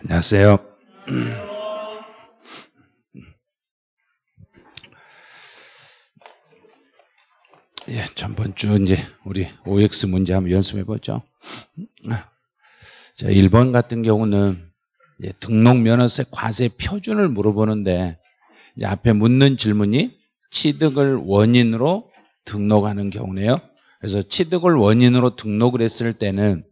안녕하세요. 예, 전번 주 이제 우리 OX 문제 한번 연습해 보죠. 자, 1번 같은 경우는 등록 면허세 과세 표준을 물어보는데 앞에 묻는 질문이 취득을 원인으로 등록하는 경우네요. 그래서 취득을 원인으로 등록을 했을 때는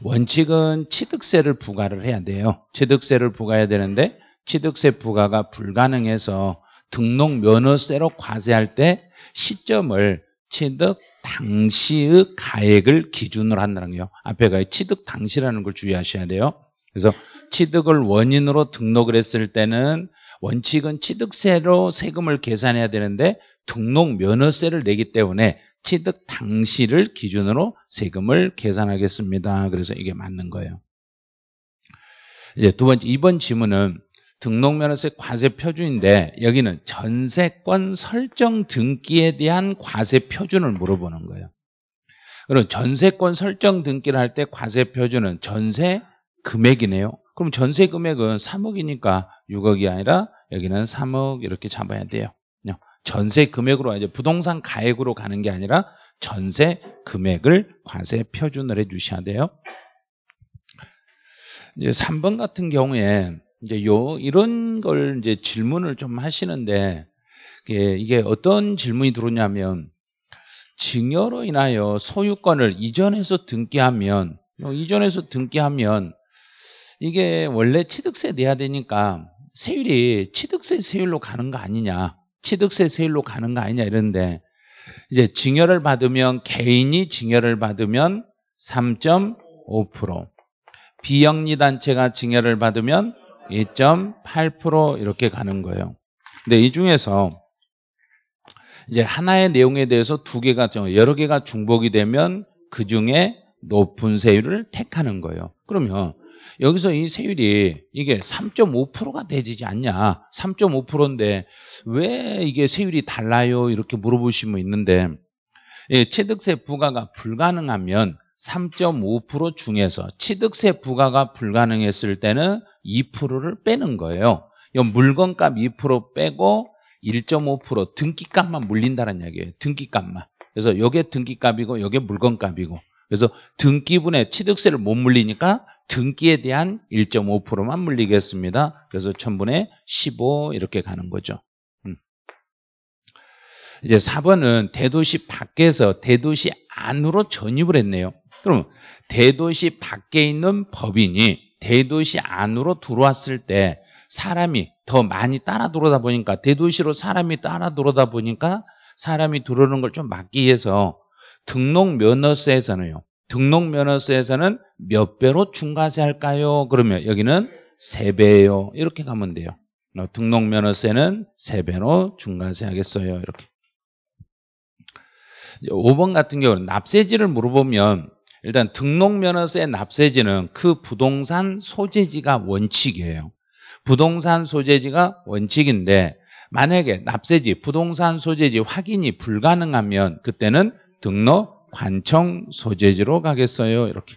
원칙은 취득세를 부과를 해야 돼요. 취득세를 부과해야 되는데 취득세 부과가 불가능해서 등록 면허세로 과세할 때 시점을 취득 당시의 가액을 기준으로 한다는 거예요. 앞에가 취득 당시라는 걸 주의하셔야 돼요. 그래서 취득을 원인으로 등록을 했을 때는 원칙은 취득세로 세금을 계산해야 되는데 등록 면허세를 내기 때문에 취득 당시를 기준으로 세금을 계산하겠습니다. 그래서 이게 맞는 거예요. 이제 두 번째 이번 지문은 등록면허세 과세 표준인데 여기는 전세권 설정 등기에 대한 과세 표준을 물어보는 거예요. 그럼 전세권 설정 등기를 할 때 과세 표준은 전세 금액이네요. 그럼 전세 금액은 3억이니까 6억이 아니라 여기는 3억 이렇게 잡아야 돼요. 전세 금액으로 이제 부동산 가액으로 가는 게 아니라 전세 금액을 과세 표준을 해 주셔야 돼요. 이제 3번 같은 경우에 이제 요 이런 걸 이제 질문을 좀 하시는데 예, 이게 어떤 질문이 들어오냐면 증여로 인하여 소유권을 이전해서 등기하면 이전해서 등기하면 이게 원래 취득세 내야 되니까 세율이 취득세 세율로 가는 거 아니냐 취득세 세율로 가는 거 아니냐 이런데 이제 증여를 받으면 개인이 증여를 받으면 3.5% 비영리 단체가 증여를 받으면 2.8% 이렇게 가는 거예요. 근데 이 중에서 이제 하나의 내용에 대해서 두 개가 여러 개가 중복이 되면 그 중에 높은 세율을 택하는 거예요. 그러면 여기서 이 세율이 이게 3.5%가 되지 않냐. 3.5%인데 왜 이게 세율이 달라요? 이렇게 물어보시면 있는데 예, 취득세 부과가 불가능하면 3.5% 중에서 취득세 부과가 불가능했을 때는 2%를 빼는 거예요. 물건값 2% 빼고 1.5% 등기값만 물린다는 얘기예요. 등기값만. 그래서 요게 등기값이고 요게 물건값이고. 그래서 등기분에 취득세를 못 물리니까 등기에 대한 1.5%만 물리겠습니다. 그래서 1000분의 15 이렇게 가는 거죠. 음. 이제 4번은 대도시 밖에서 대도시 안으로 전입을 했네요. 그럼 대도시 밖에 있는 법인이 대도시 안으로 들어왔을 때 사람이 더 많이 따라 들어오다 보니까 대도시로 사람이 따라 들어오다 보니까 사람이 들어오는 걸 좀 막기 위해서 등록 면허세에서는요. 등록면허세에서는 몇 배로 중과세 할까요? 그러면 여기는 3배예요 이렇게 가면 돼요. 어, 등록면허세는 3배로 중과세 하겠어요. 이렇게. 5번 같은 경우는 납세지를 물어보면 일단 등록면허세 납세지는 그 부동산 소재지가 원칙이에요. 부동산 소재지가 원칙인데 만약에 납세지, 부동산 소재지 확인이 불가능하면 그때는 등록 관청 소재지로 가겠어요. 이렇게.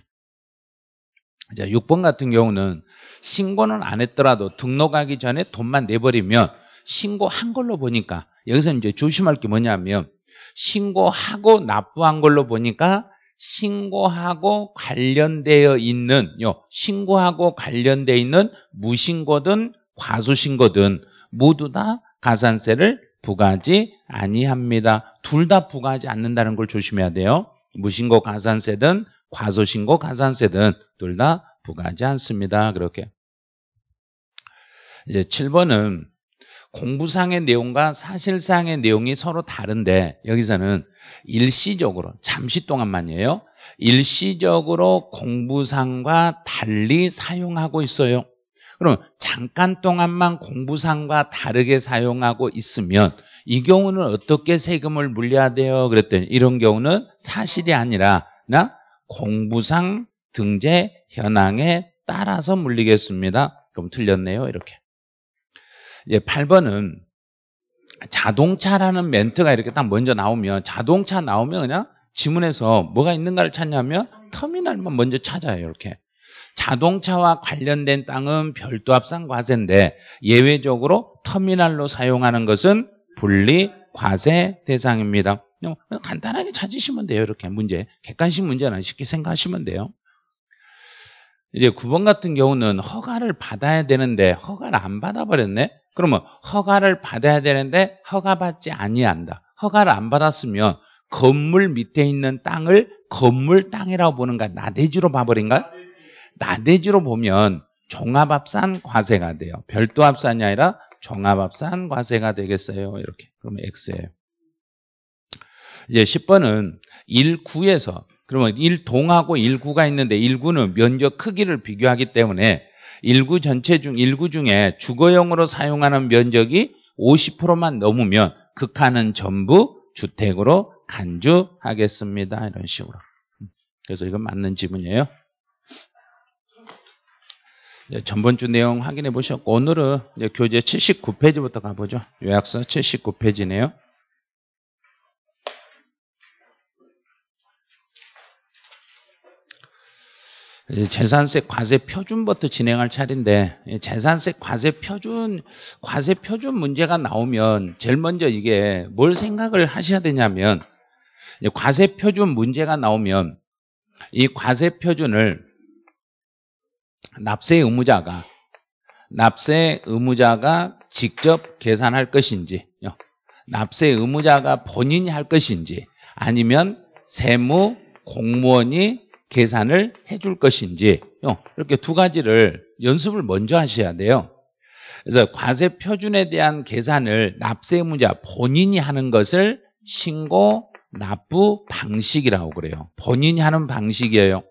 자, 6번 같은 경우는 신고는 안 했더라도 등록하기 전에 돈만 내버리면 신고한 걸로 보니까 여기서 이제 조심할 게 뭐냐면 신고하고 납부한 걸로 보니까 신고하고 관련되어 있는 요 신고하고 관련되어 있는 무신고든 과수신고든 모두 다 가산세를 부과하지 아니합니다. 둘 다 부과하지 않는다는 걸 조심해야 돼요. 무신고 가산세든 과소신고 가산세든 둘 다 부과하지 않습니다. 그렇게. 이제 7번은 공부상의 내용과 사실상의 내용이 서로 다른데 여기서는 일시적으로 잠시 동안만이에요. 일시적으로 공부상과 달리 사용하고 있어요. 그럼 잠깐 동안만 공부상과 다르게 사용하고 있으면 이 경우는 어떻게 세금을 물려야 돼요? 그랬더니 이런 경우는 사실이 아니라 나 공부상 등재 현황에 따라서 물리겠습니다. 그럼 틀렸네요. 이렇게. 예, 8번은 자동차라는 멘트가 이렇게 딱 먼저 나오면 자동차 나오면 그냥 지문에서 뭐가 있는가를 찾냐면 터미널만 먼저 찾아요. 이렇게. 자동차와 관련된 땅은 별도 합산 과세인데 예외적으로 터미널로 사용하는 것은 분리 과세 대상입니다. 간단하게 찾으시면 돼요. 이렇게 문제. 객관식 문제는 쉽게 생각하시면 돼요. 이제 9번 같은 경우는 허가를 받아야 되는데 허가를 안 받아버렸네? 그러면 허가를 받아야 되는데 허가받지 아니한다. 허가를 안 받았으면 건물 밑에 있는 땅을 건물 땅이라고 보는가? 나대지로 봐버린가? 나대지로 보면 종합합산 과세가 돼요. 별도 합산이 아니라 종합합산 과세가 되겠어요. 이렇게. 그러면 X예요. 이제 10번은 1구에서 그러면 1동하고 1구가 있는데 1구는 면적 크기를 비교하기 때문에 1구 전체 중 1구 중에 주거용으로 사용하는 면적이 50%만 넘으면 극한은 전부 주택으로 간주하겠습니다. 이런 식으로. 그래서 이건 맞는 지문이에요. 전번 주 내용 확인해 보셨고 오늘은 교재 79페이지부터 가보죠. 요약서 79페이지네요. 재산세 과세 표준부터 진행할 차례인데 재산세 과세 표준 과세 표준 문제가 나오면 제일 먼저 이게 뭘 생각을 하셔야 되냐면 과세 표준 문제가 나오면 이 과세 표준을 납세 의무자가 납세 의무자가 직접 계산할 것인지 납세 의무자가 본인이 할 것인지 아니면 세무 공무원이 계산을 해줄 것인지 이렇게 두 가지를 연습을 먼저 하셔야 돼요. 그래서 과세 표준에 대한 계산을 납세 의무자 본인이 하는 것을 신고 납부 방식이라고 그래요. 본인이 하는 방식이에요.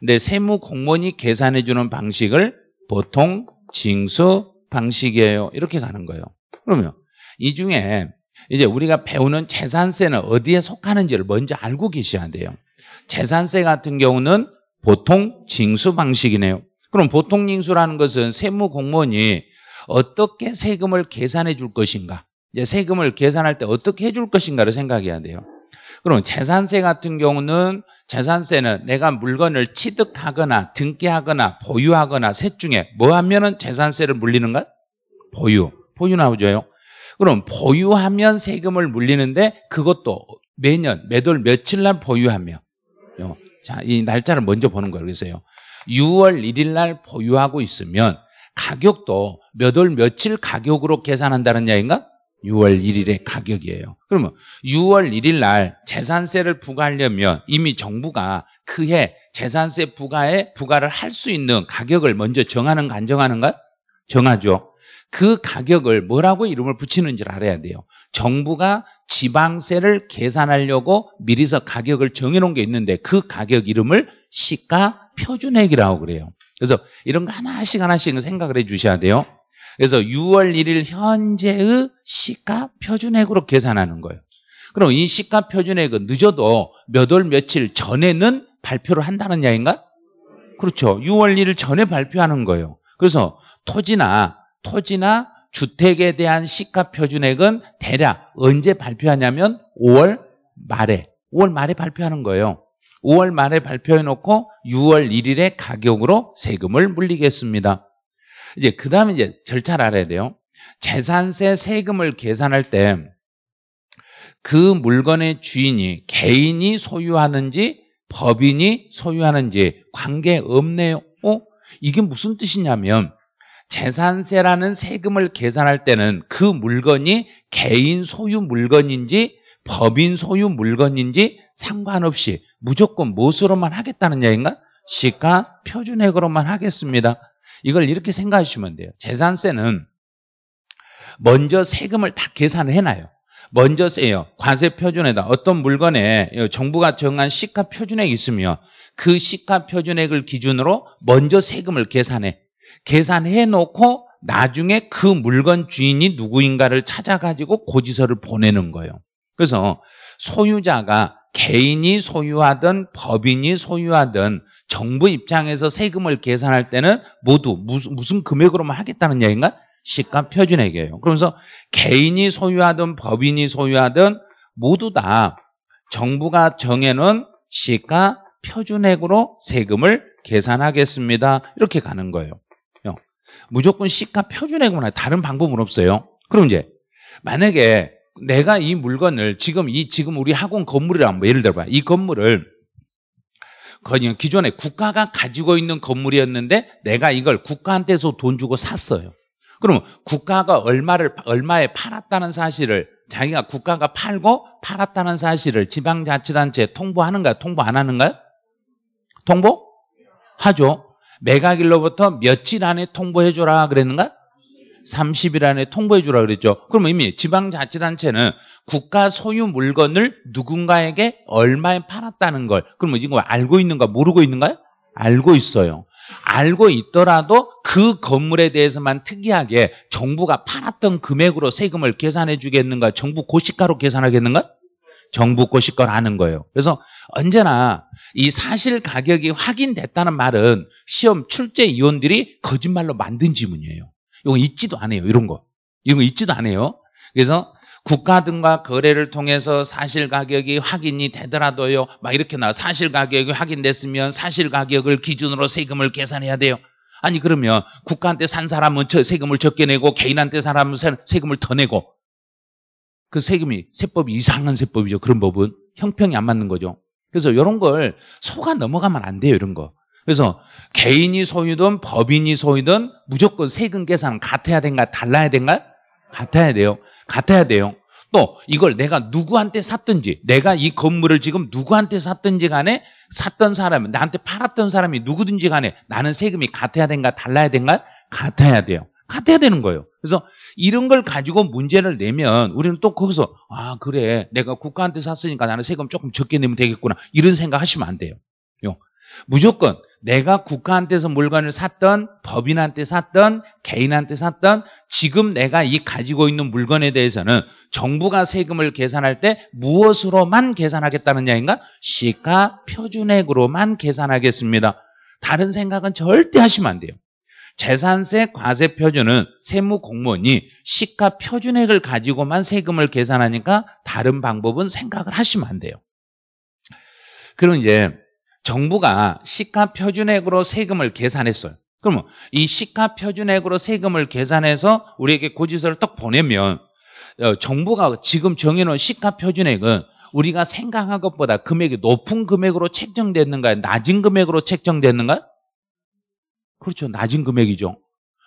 근데 세무 공무원이 계산해 주는 방식을 보통 징수 방식이에요. 이렇게 가는 거예요. 그러면 이 중에 이제 우리가 배우는 재산세는 어디에 속하는지를 먼저 알고 계셔야 돼요. 재산세 같은 경우는 보통 징수 방식이네요. 그럼 보통 징수라는 것은 세무 공무원이 어떻게 세금을 계산해 줄 것인가? 이제 세금을 계산할 때 어떻게 해 줄 것인가를 생각해야 돼요. 그럼 재산세 같은 경우는 재산세는 내가 물건을 취득하거나 등기하거나 보유하거나 셋 중에 뭐 하면은 재산세를 물리는가? 보유. 보유 나오죠. 그럼 보유하면 세금을 물리는데 그것도 매년 매돌 며칠 날 보유하며 자, 이 날짜를 먼저 보는 거예요. 그래서요. 6월 1일 날 보유하고 있으면 가격도 몇 월 며칠 가격으로 계산한다는 이야기인가? 6월 1일의 가격이에요. 그러면 6월 1일 날 재산세를 부과하려면 이미 정부가 그해 재산세 부과에 부과를 할 수 있는 가격을 먼저 정하는 가 안정하는가? 정하죠. 그 가격을 뭐라고 이름을 붙이는지를 알아야 돼요. 정부가 지방세를 계산하려고 미리서 가격을 정해놓은 게 있는데 그 가격 이름을 시가 표준액이라고 그래요. 그래서 이런 거 하나씩 하나씩 생각을 해 주셔야 돼요. 그래서 6월 1일 현재의 시가 표준액으로 계산하는 거예요. 그럼 이 시가 표준액은 늦어도 몇 월 며칠 전에는 발표를 한다는 이 야인가? 기 그렇죠. 6월 1일 전에 발표하는 거예요. 그래서 토지나 토지나 주택에 대한 시가 표준액은 대략 언제 발표하냐면 5월 말에 5월 말에 발표하는 거예요. 5월 말에 발표해 놓고 6월 1일에 가격으로 세금을 물리겠습니다. 이제 그 다음에 이제 절차를 알아야 돼요. 재산세 세금을 계산할 때 그 물건의 주인이 개인이 소유하는지 법인이 소유하는지 관계 없네요. 어? 이게 무슨 뜻이냐면 재산세라는 세금을 계산할 때는 그 물건이 개인 소유 물건인지 법인 소유 물건인지 상관없이 무조건 무엇으로만 하겠다는 얘기인가? 시가 표준액으로만 하겠습니다. 이걸 이렇게 생각하시면 돼요. 재산세는 먼저 세금을 다 계산을 해놔요. 먼저 세요. 과세 표준에다 어떤 물건에 정부가 정한 시가 표준액이 있으면 그 시가 표준액을 기준으로 먼저 세금을 계산해. 계산해 놓고 나중에 그 물건 주인이 누구인가를 찾아가지고 고지서를 보내는 거예요. 그래서 소유자가 개인이 소유하든 법인이 소유하든 정부 입장에서 세금을 계산할 때는 모두 무슨, 무슨 금액으로만 하겠다는 얘기인가? 시가표준액이에요. 그러면서 개인이 소유하든 법인이 소유하든 모두 다 정부가 정해놓은 시가표준액으로 세금을 계산하겠습니다. 이렇게 가는 거예요. 무조건 시가표준액만 다른 방법은 없어요. 그럼 이제 만약에 내가 이 물건을 지금 이 지금 우리 학원 건물이뭐 예를 들어봐 이 건물을 그냥 기존에 국가가 가지고 있는 건물이었는데 내가 이걸 국가한테서 돈 주고 샀어요. 그러면 국가가 얼마를 얼마에 팔았다는 사실을 자기가 국가가 팔고 팔았다는 사실을 지방자치단체에 통보하는가 통보 안 하는가요? 통보? 하죠. 매각일로부터 며칠 안에 통보해줘라 그랬는가? 30일 안에 통보해 주라 그랬죠. 그러면 이미 지방자치단체는 국가 소유 물건을 누군가에게 얼마에 팔았다는 걸 그러면 이금 알고 있는가 모르고 있는가요? 알고 있어요. 알고 있더라도 그 건물에 대해서만 특이하게 정부가 팔았던 금액으로 세금을 계산해 주겠는가? 정부 고시가로 계산하겠는가? 정부 고시가로하는 거예요. 그래서 언제나 이 사실 가격이 확인됐다는 말은 시험 출제 위원들이 거짓말로 만든 지문이에요. 이거 있지도 않아요. 이런 거. 이런 거 있지도 않아요. 그래서 국가 등과 거래를 통해서 사실 가격이 확인이 되더라도요. 막 이렇게 나 사실 가격이 확인됐으면 사실 가격을 기준으로 세금을 계산해야 돼요. 아니 그러면 국가한테 산 사람은 세금을 적게 내고 개인한테 사람은 세금을 더 내고 그 세금이 세법이 이상한 세법이죠. 그런 법은 형평이 안 맞는 거죠. 그래서 이런 걸 속아 넘어가면 안 돼요. 이런 거. 그래서 개인이 소유든 법인이 소유든 무조건 세금 계산 같아야 된가 달라야 된가 같아야 돼요. 같아야 돼요. 또 이걸 내가 누구한테 샀든지 내가 이 건물을 지금 누구한테 샀든지 간에 샀던 사람 나한테 팔았던 사람이 누구든지 간에 나는 세금이 같아야 된가 달라야 된가 같아야 돼요. 같아야 되는 거예요. 그래서 이런 걸 가지고 문제를 내면 우리는 또 거기서 아 그래 내가 국가한테 샀으니까 나는 세금 조금 적게 내면 되겠구나 이런 생각하시면 안 돼요. 무조건 내가 국가한테서 물건을 샀던 법인한테 샀던 개인한테 샀던 지금 내가 이 가지고 있는 물건에 대해서는 정부가 세금을 계산할 때 무엇으로만 계산하겠다는 야인가? 시가 표준액으로만 계산하겠습니다. 다른 생각은 절대 하시면 안 돼요. 재산세 과세 표준은 세무 공무원이 시가 표준액을 가지고만 세금을 계산하니까 다른 방법은 생각을 하시면 안 돼요. 그럼 이제 정부가 시가 표준액으로 세금을 계산했어요. 그러면 이 시가 표준액으로 세금을 계산해서 우리에게 고지서를 딱 보내면 어, 정부가 지금 정해놓은 시가 표준액은 우리가 생각한 것보다 금액이 높은 금액으로 책정됐는가 낮은 금액으로 책정됐는가? 그렇죠. 낮은 금액이죠.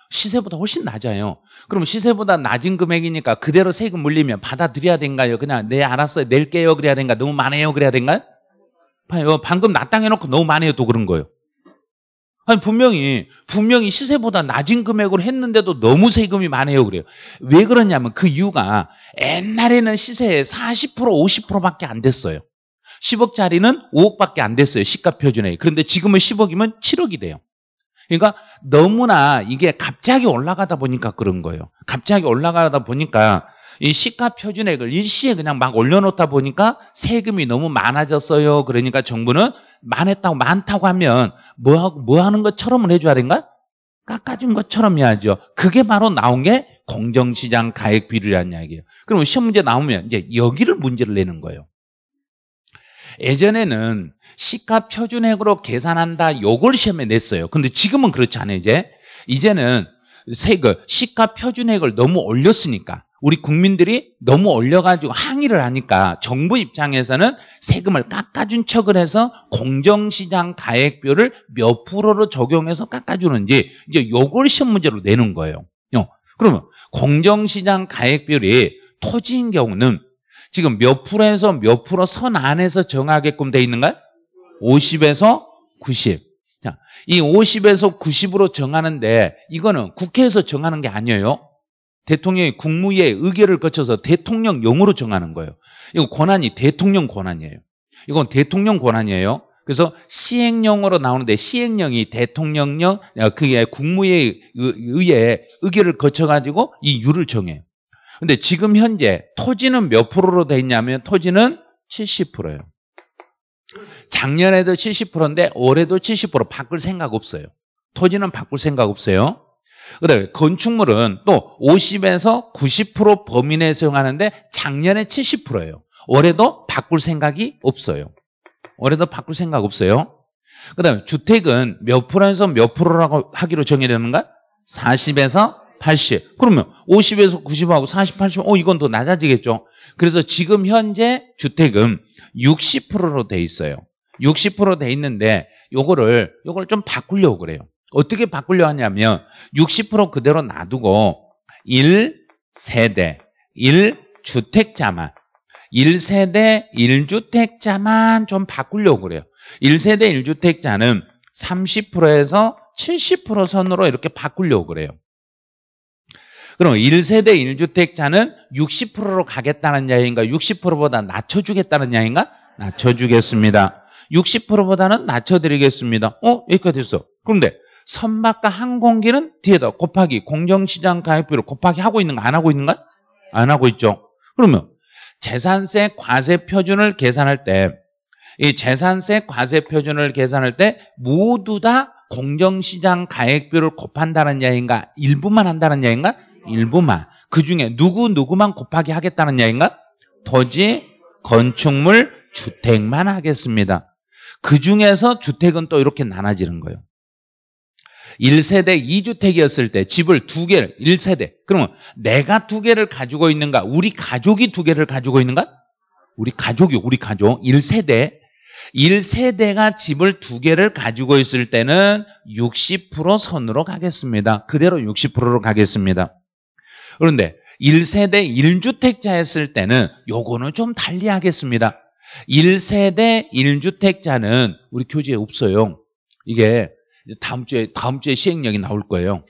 시세보다 훨씬 낮아요. 그럼 시세보다 낮은 금액이니까 그대로 세금 물리면 받아들여야 된가요? 그냥 네 알았어요. 낼게요. 그래야 된가? 너무 많아요. 그래야 된가? 요 봐요. 어, 방금 마당해놓고 너무 많이 해도 그런 거예요. 아니 분명히 분명히 시세보다 낮은 금액으로 했는데도 너무 세금이 많아요 그래요. 왜 그러냐면 그 이유가 옛날에는 시세에 40% 50%밖에 안 됐어요. 10억짜리는 5억밖에 안 됐어요 시가 표준에. 그런데 지금은 10억이면 7억이 돼요. 그러니까 너무나 이게 갑자기 올라가다 보니까 그런 거예요. 갑자기 올라가다 보니까 이 시가 표준액을 일시에 그냥 막 올려놓다 보니까 세금이 너무 많아졌어요. 그러니까 정부는 많았다고 많다고 하면 뭐하고 뭐 하는 것처럼은 해줘야 된가? 깎아준 것처럼 해야죠. 그게 바로 나온 게 공정시장 가액 비율이라는 이야기예요. 그럼 시험 문제 나오면 이제 여기를 문제를 내는 거예요. 예전에는 시가 표준액으로 계산한다 요걸 시험에 냈어요. 근데 지금은 그렇지 않아요, 이제. 이제는 세금 그 시가 표준액을 너무 올렸으니까 우리 국민들이 너무 올려가지고 항의를 하니까 정부 입장에서는 세금을 깎아준 척을 해서 공정시장 가액표를 몇 프로로 적용해서 깎아주는지 이제 요걸 시험 문제로 내는 거예요. 어. 그러면 공정시장 가액별이 토지인 경우는 지금 몇 프로에서 몇 프로 선 안에서 정하게끔 돼 있는가요? 50에서 90. 자, 이 50에서 90으로 정하는데 이거는 국회에서 정하는 게 아니에요. 대통령의 국무위의 의결을 거쳐서 대통령용으로 정하는 거예요. 이거 권한이 대통령 권한이에요. 이건 대통령 권한이에요. 그래서 시행령으로 나오는데 시행령이 대통령령 아, 그게 국무에 의해 의결을 거쳐 가지고 이 유를 정해요. 근데 지금 현재 토지는 몇 프로로 돼 있냐면 토지는 70%예요. 작년에도 70%인데 올해도 70% 바꿀 생각 없어요. 토지는 바꿀 생각 없어요. 그다음에 건축물은 또 50에서 90% 범위 내에 사용하는데 작년에 70%예요. 올해도 바꿀 생각이 없어요. 올해도 바꿀 생각 없어요. 그다음에 주택은 몇 프로에서 몇 프로라고 하기로 정해되는가? 40에서 80. 그러면 50에서 90하고 40, 80. 어 이건 더 낮아지겠죠. 그래서 지금 현재 주택은 60%로 돼 있어요. 60%돼 있는데 요거를 요걸 좀 바꾸려고 그래요. 어떻게 바꾸려 하냐면 60% 그대로 놔두고 1세대, 1주택자만 1세대, 1주택자만 좀 바꾸려고 그래요. 1세대, 1주택자는 30%에서 70% 선으로 이렇게 바꾸려고 그래요. 그럼 1세대 1주택자는 60%로 가겠다는 이 야인가 기 60%보다 낮춰주겠다는 이 야인가 기 낮춰주겠습니다. 60%보다는 낮춰드리겠습니다. 어? 여기까지 됐어. 그런데 선박과 항공기는 뒤에다 곱하기 공정시장 가액비로 곱하기 하고 있는가 안 하고 있는가? 안 하고 있죠. 그러면 재산세 과세 표준을 계산할 때 이 재산세 과세 표준을 계산할 때 모두 다 공정시장 가액비를 곱한다는 이 야인가? 기 일부만 한다는 이 야인가? 기 일부만. 그 중에 누구 누구만 곱하기 하겠다는 이 야인가? 기 토지, 건축물, 주택만 하겠습니다. 그 중에서 주택은 또 이렇게 나눠지는 거예요. 1세대 2주택이었을 때 집을 두 개를 1세대 그러면 내가 두 개를 가지고 있는가 우리 가족이 두 개를 가지고 있는가 우리 가족이 우리 가족 1세대 1세대가 집을 두 개를 가지고 있을 때는 60% 선으로 가겠습니다. 그대로 60%로 가겠습니다. 그런데 1세대 1주택자였을 때는 요거는 좀 달리 하겠습니다. 1세대 1주택자는 우리 교재에 없어요. 이게 다음 주에 다음 주에 시행령이 나올 거예요.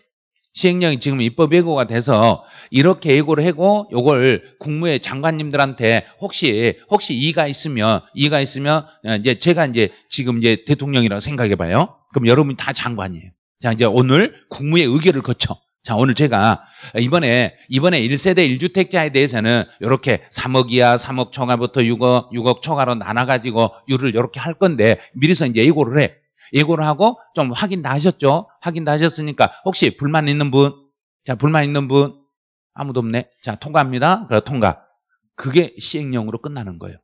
시행령이 지금 입법 예고가 돼서 이렇게 예고를 하고 이걸 국무회 장관님들한테 혹시 혹시 이가 있으면 이가 있으면 어, 이제 제가 이제 지금 이제 대통령이라고 생각해 봐요. 그럼 여러분이 다 장관이에요. 자, 이제 오늘 국무회 의결을 거쳐 자, 오늘 제가 이번에, 이번에 1세대 1주택자에 대해서는 이렇게 3억 이하, 3억 초과부터 6억, 6억 초과로 나눠가지고 유를 이렇게 할 건데 미리서 이제 예고를 해. 예고를 하고 좀 확인 다 하셨죠? 확인 다 하셨으니까 혹시 불만 있는 분? 자, 불만 있는 분? 아무도 없네. 자, 통과합니다. 그래, 통과. 그게 시행령으로 끝나는 거예요.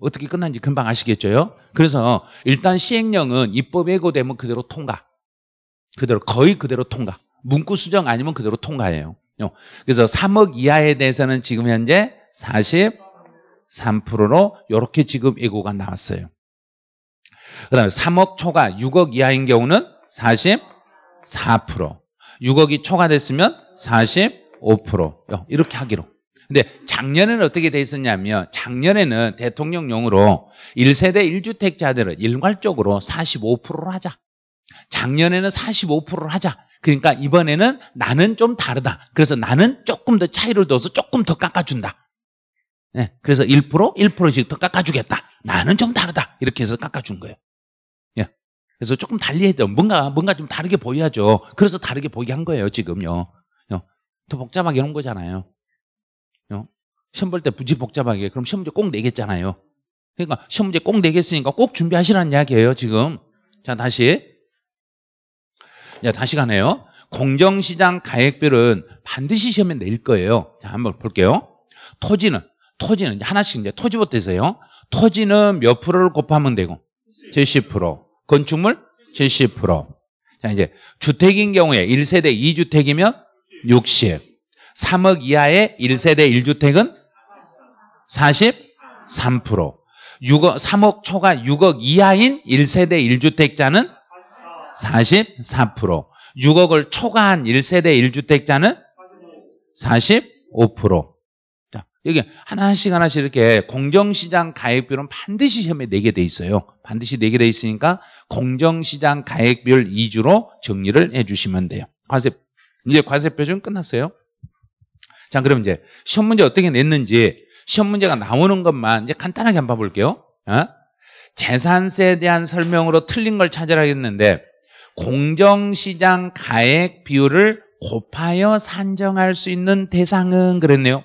어떻게 끝난지 금방 아시겠죠 그래서 일단 시행령은 입법 예고되면 그대로 통과. 그대로 거의 그대로 통과. 문구 수정 아니면 그대로 통과예요. 그래서 3억 이하에 대해서는 지금 현재 43%로 이렇게 지금 예고가 나왔어요. 그 다음에 3억 초과 6억 이하인 경우는 44% 6억이 초과됐으면 45% 이렇게 하기로 근데 작년에는 어떻게 돼 있었냐면 작년에는 대통령용으로 1세대 1주택자들은 일괄적으로 45%를 하자 작년에는 45%를 하자 그러니까 이번에는 나는 좀 다르다 그래서 나는 조금 더 차이를 둬서 조금 더 깎아준다 네, 그래서 1% 1%씩 더 깎아주겠다 나는 좀 다르다 이렇게 해서 깎아준 거예요 예. 그래서 조금 달리 했죠. 뭔가, 뭔가 좀 다르게 보여야죠. 그래서 다르게 보이게 한 거예요, 지금요. 어. 더 복잡하게 해놓은 거잖아요. 어. 시험 볼 때 부지 복잡하게. 그럼 시험 문제 꼭 내겠잖아요. 그러니까 시험 문제 꼭 내겠으니까 꼭 준비하시라는 이야기예요, 지금. 자, 다시. 자, 다시 가네요. 공정시장 가액별은 반드시 시험에 낼 거예요. 자, 한번 볼게요. 토지는, 토지는 하나씩 이제 토지부터 해서요. 토지는 몇 프로를 곱하면 되고? 70%. 건축물 70%. 자, 이제 주택인 경우에 1세대 2주택이면 60. 3억 이하의 1세대 1주택은 43%. 6억, 3억 초과 6억 이하인 1세대 1주택자는 44%. 6억을 초과한 1세대 1주택자는 45%. 여기 하나씩 하나씩 이렇게 공정시장 가액비율은 반드시 시험에 내게 돼 있어요. 반드시 내게 돼 있으니까 공정시장 가액비율 2주로 정리를 해주시면 돼요. 과세 이제 과세표준 끝났어요. 자, 그럼 이제 시험 문제 어떻게 냈는지 시험 문제가 나오는 것만 이제 간단하게 한번 봐 볼게요. 어? 재산세에 대한 설명으로 틀린 걸 찾으라겠는데 공정시장 가액 비율을 곱하여 산정할 수 있는 대상은 그랬네요.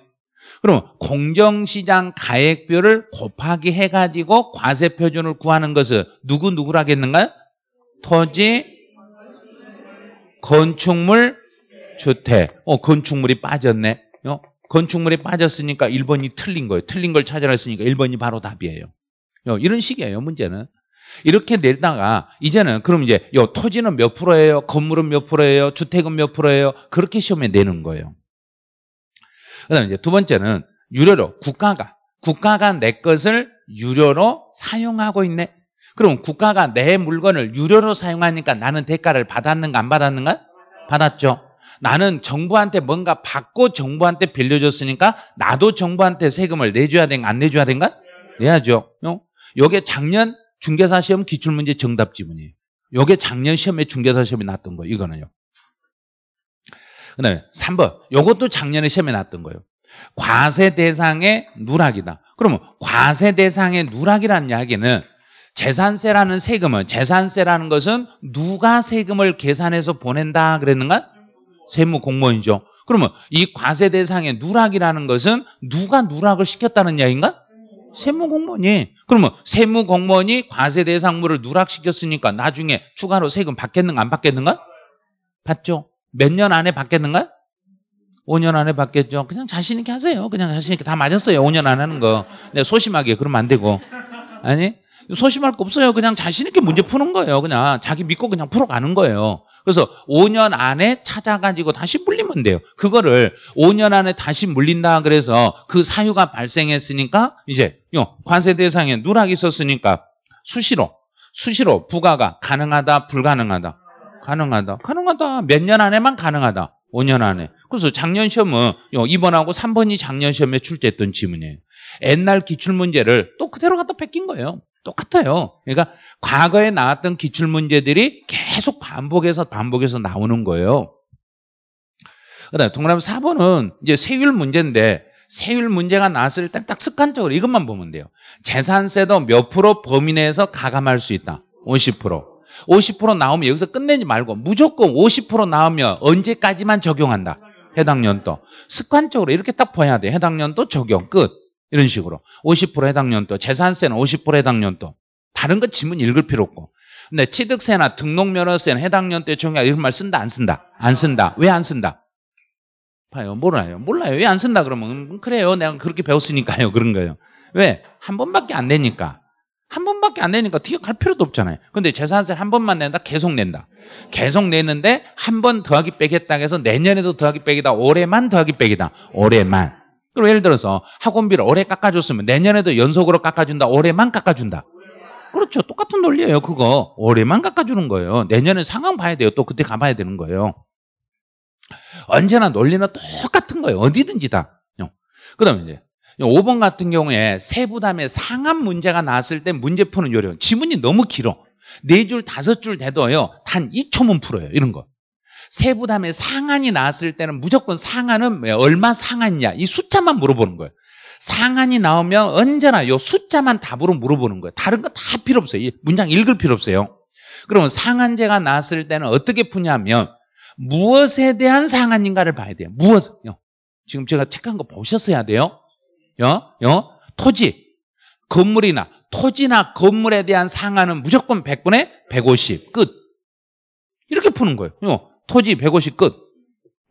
그럼 공정시장 가액별을 곱하기 해가지고 과세 표준을 구하는 것을 누구 누구라겠는가요? 토지, 건축물, 주택. 어, 건축물이 빠졌네. 어? 건축물이 빠졌으니까 1번이 틀린 거예요. 틀린 걸 찾아냈으니까 1번이 바로 답이에요. 어, 이런 식이에요, 문제는. 이렇게 내다가 이제는 그럼 이제 요 토지는 몇 프로예요? 건물은 몇 프로예요? 주택은 몇 프로예요? 그렇게 시험에 내는 거예요. 그다음 이제 두 번째는 유료로 국가가 국가가 내 것을 유료로 사용하고 있네. 그럼 국가가 내 물건을 유료로 사용하니까 나는 대가를 받았는가 안 받았는가? 받았죠. 나는 정부한테 뭔가 받고 정부한테 빌려줬으니까 나도 정부한테 세금을 내줘야 된가 안 내줘야 된가? 내야죠. 어? 요게 작년 중개사 시험 기출문제 정답 지문이에요. 요게 작년 시험에 중개사 시험이 났던 거 이거는요. 그 다음에 3번. 요것도 작년에 시험에 났던 거예요. 과세 대상의 누락이다. 그러면 과세 대상의 누락이라는 이야기는 재산세라는 세금은 재산세라는 것은 누가 세금을 계산해서 보낸다 그랬는가? 세무 공무원이죠. 그러면 이 과세 대상의 누락이라는 것은 누가 누락을 시켰다는 이야기인가? 세무 공무원이. 그러면 세무 공무원이 과세 대상물을 누락시켰으니까 나중에 추가로 세금 받겠는가 안 받겠는가? 받죠. 몇년 안에 받겠는가? 5년 안에 받겠죠. 그냥 자신 있게 하세요. 그냥 자신 있게 다 맞았어요. 5년 안 하는 거. 근데 네, 소심하게 그러면 안 되고. 아니? 소심할 거 없어요. 그냥 자신 있게 문제 푸는 거예요. 그냥 자기 믿고 그냥 풀어가는 거예요. 그래서 5년 안에 찾아가지고 다시 물리면 돼요. 그거를 5년 안에 다시 물린다 그래서 그 사유가 발생했으니까 이제 관세 대상에 누락이 있었으니까 수시로 수시로 부과가 가능하다 불가능하다 가능하다. 가능하다. 몇 년 안에만 가능하다. 5년 안에. 그래서 작년 시험은 이번하고 3번이 작년 시험에 출제했던 지문이에요. 옛날 기출문제를 또 그대로 갖다 뺏긴 거예요. 똑같아요. 그러니까 과거에 나왔던 기출문제들이 계속 반복해서 반복해서 나오는 거예요. 그다음에 동그라미 4번은 이제 세율 문제인데 세율 문제가 나왔을 때 딱 습관적으로 이것만 보면 돼요. 재산세도 몇 프로 범위 내에서 가감할 수 있다. 50%. 50% 나오면 여기서 끝내지 말고 무조건 50% 나오면 언제까지만 적용한다. 해당 연도. 습관적으로 이렇게 딱 봐야 돼. 해당 연도 적용 끝. 이런 식으로. 50% 해당 연도. 재산세는 50% 해당 연도. 다른 거 지문 읽을 필요 없고. 근데 취득세나 등록면허세는 해당 연도에 적용 이런 말 쓴다 안 쓴다? 안 쓴다. 왜 안 쓴다? 봐요. 몰라요. 몰라요. 왜 안 쓴다 그러면 음, 그래요. 내가 그렇게 배웠으니까요. 그런 거예요. 왜? 한 번밖에 안 되니까. 한 번밖에 안 내니까 기억할 필요도 없잖아요. 근데 재산세 한 번만 낸다? 계속 낸다. 계속 내는데 한 번 더하기 빼겠다 해서 내년에도 더하기 빼기다. 올해만 더하기 빼기다. 올해만. 그리고 예를 들어서 학원비를 올해 깎아줬으면 내년에도 연속으로 깎아준다. 올해만 깎아준다. 그렇죠. 똑같은 논리예요. 그거. 올해만 깎아주는 거예요. 내년에 상황 봐야 돼요. 또 그때 가봐야 되는 거예요. 언제나 논리나 똑같은 거예요. 어디든지 다. 그다음 에 이제 5번 같은 경우에 세부담의 상한 문제가 나왔을 때 문제 푸는 요령. 지문이 너무 길어. 네 줄, 다섯 줄 돼도요, 단 2초면 풀어요. 이런 거. 세부담의 상한이 나왔을 때는 무조건 상한은 얼마 상한이냐. 이 숫자만 물어보는 거예요. 상한이 나오면 언제나 요 숫자만 답으로 물어보는 거예요. 다른 거 다 필요 없어요. 문장 읽을 필요 없어요. 그러면 상한제가 나왔을 때는 어떻게 푸냐면 무엇에 대한 상한인가를 봐야 돼요. 무엇? 지금 제가 책한거 보셨어야 돼요. 어? 어? 토지, 건물이나 토지나 건물에 대한 상한은 무조건 100분의 150 끝. 이렇게 푸는 거예요. 어, 토지 150 끝.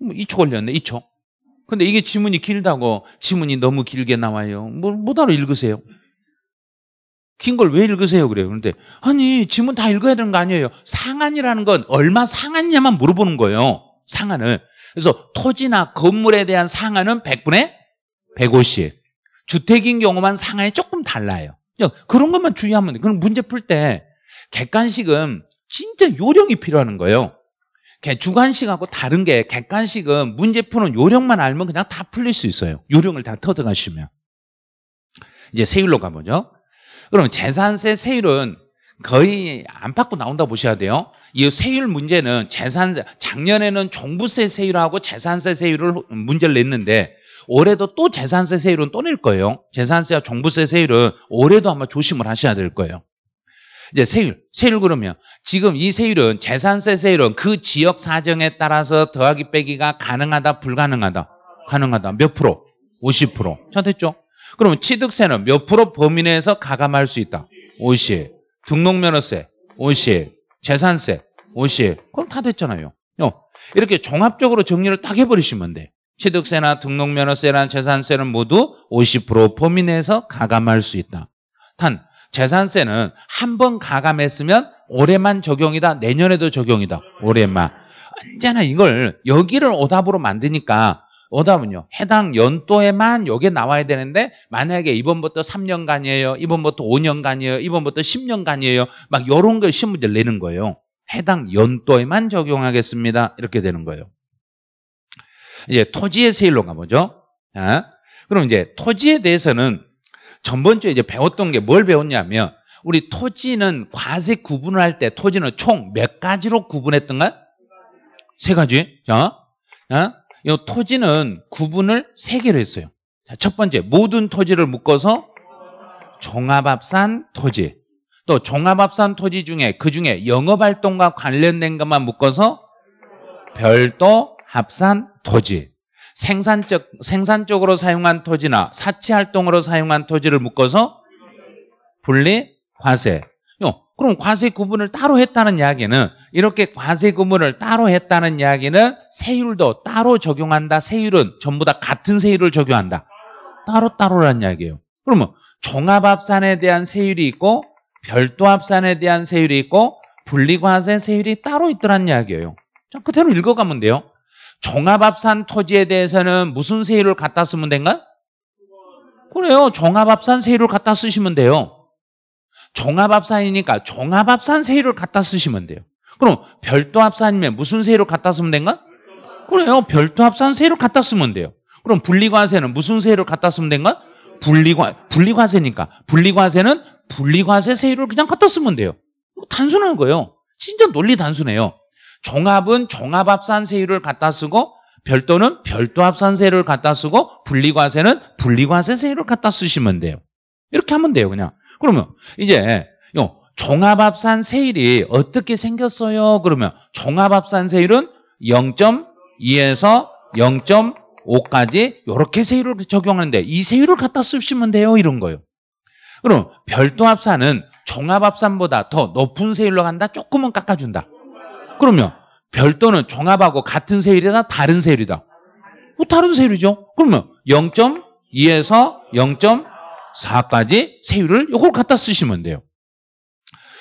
2초 뭐 걸렸네, 2초. 근데 이게 지문이 길다고 지문이 너무 길게 나와요. 뭐, 못 알아 읽으세요. 긴 걸 왜 읽으세요? 그래요. 그런데 아니 지문 다 읽어야 되는 거 아니에요. 상한이라는 건 얼마 상한냐만 물어보는 거예요. 상한을. 그래서 토지나 건물에 대한 상한은 100분의 150. 주택인 경우만 상하에 조금 달라요. 그냥 그런 것만 주의하면 돼. 그럼 문제 풀 때 객관식은 진짜 요령이 필요하는 거예요. 주관식하고 다른 게 객관식은 문제 푸는 요령만 알면 그냥 다 풀릴 수 있어요. 요령을 다 터득하시면. 이제 세율로 가보죠. 그럼 재산세 세율은 거의 안 받고 나온다 보셔야 돼요. 이 세율 문제는 재산 세 작년에는 종부세 세율하고 재산세 세율을 문제를 냈는데 올해도 또 재산세 세율은 또 낼 거예요. 재산세와 종부세 세율은 올해도 아마 조심을 하셔야 될 거예요. 이제 세율, 세율 그러면 지금 이 세율은 재산세 세율은 그 지역 사정에 따라서 더하기 빼기가 가능하다, 불가능하다, 가능하다. 몇 프로? 50%. 잘됐죠? 그러면 취득세는 몇 프로 범위 내에서 가감할 수 있다? 50. 등록면허세 50. 재산세 50. 그럼 다 됐잖아요. 이렇게 종합적으로 정리를 딱 해버리시면 돼. 취득세나 등록면허세나 재산세는 모두 50% 범위 내에서 가감할 수 있다. 단, 재산세는 한 번 가감했으면 올해만 적용이다. 내년에도 적용이다. 올해만. 언제나 이걸 여기를 오답으로 만드니까 오답은요. 해당 연도에만 여기에 나와야 되는데 만약에 이번부터 3년간이에요. 이번부터 5년간이에요. 이번부터 10년간이에요. 막 이런 걸신문제를 내는 거예요. 해당 연도에만 적용하겠습니다. 이렇게 되는 거예요. 이제 예, 토지의 세일로 가보죠. 아? 예. 그럼 이제 토지에 대해서는 전번주에 이제 배웠던 게 뭘 배웠냐면 우리 토지는 과세 구분을 할 때 토지는 총 몇 가지로 구분했던가? 세 가지. 자, 아? 이 토지는 구분을 세 개로 했어요. 자, 첫 번째 모든 토지를 묶어서 종합합산 토지. 또 종합합산 토지 중에 그 중에 영업활동과 관련된 것만 묶어서 별도 합산 토지, 생산적, 생산적으로 사용한 토지나 사치활동으로 사용한 토지를 묶어서 분리, 과세. 요, 그럼 과세 구분을 따로 했다는 이야기는 이렇게 과세 구분을 따로 했다는 이야기는 세율도 따로 적용한다. 세율은 전부 다 같은 세율을 적용한다. 따로따로란 이야기예요. 그러면 종합합산에 대한 세율이 있고 별도합산에 대한 세율이 있고 분리과세 세율이 따로 있더란 이야기예요. 자, 그대로 읽어가면 돼요. 종합합산 토지에 대해서는 무슨 세율을 갖다 쓰면 된가? 그래요. 종합합산 세율을 갖다 쓰시면 돼요. 종합합산이니까 종합합산 세율을 갖다 쓰시면 돼요. 그럼 별도 합산이면 무슨 세율을 갖다 쓰면 된가? 그래요. 별도 합산 세율을 갖다 쓰면 돼요. 그럼 분리과세는 무슨 세율을 갖다 쓰면 된가? 분리과 분리과세니까 분리과세는 분리과세 세율을 그냥 갖다 쓰면 돼요. 뭐 단순한 거예요. 진짜 논리 단순해요. 종합은 종합합산세율을 갖다 쓰고 별도는 별도합산세율을 갖다 쓰고 분리과세는 분리과세세율을 갖다 쓰시면 돼요. 이렇게 하면 돼요, 그냥. 그러면 이제 요 종합합산세율이 어떻게 생겼어요? 그러면 종합합산세율은 0.2에서 0.5까지 이렇게 세율을 적용하는데 이 세율을 갖다 쓰시면 돼요, 이런 거예요. 그럼 별도합산은 종합합산보다 더 높은 세율로 간다? 조금은 깎아준다. 그러면 별도는 종합하고 같은 세율이나 다른 세율이다. 뭐 다른 세율이죠. 그러면 0.2에서 0.4까지 세율을 이걸 갖다 쓰시면 돼요.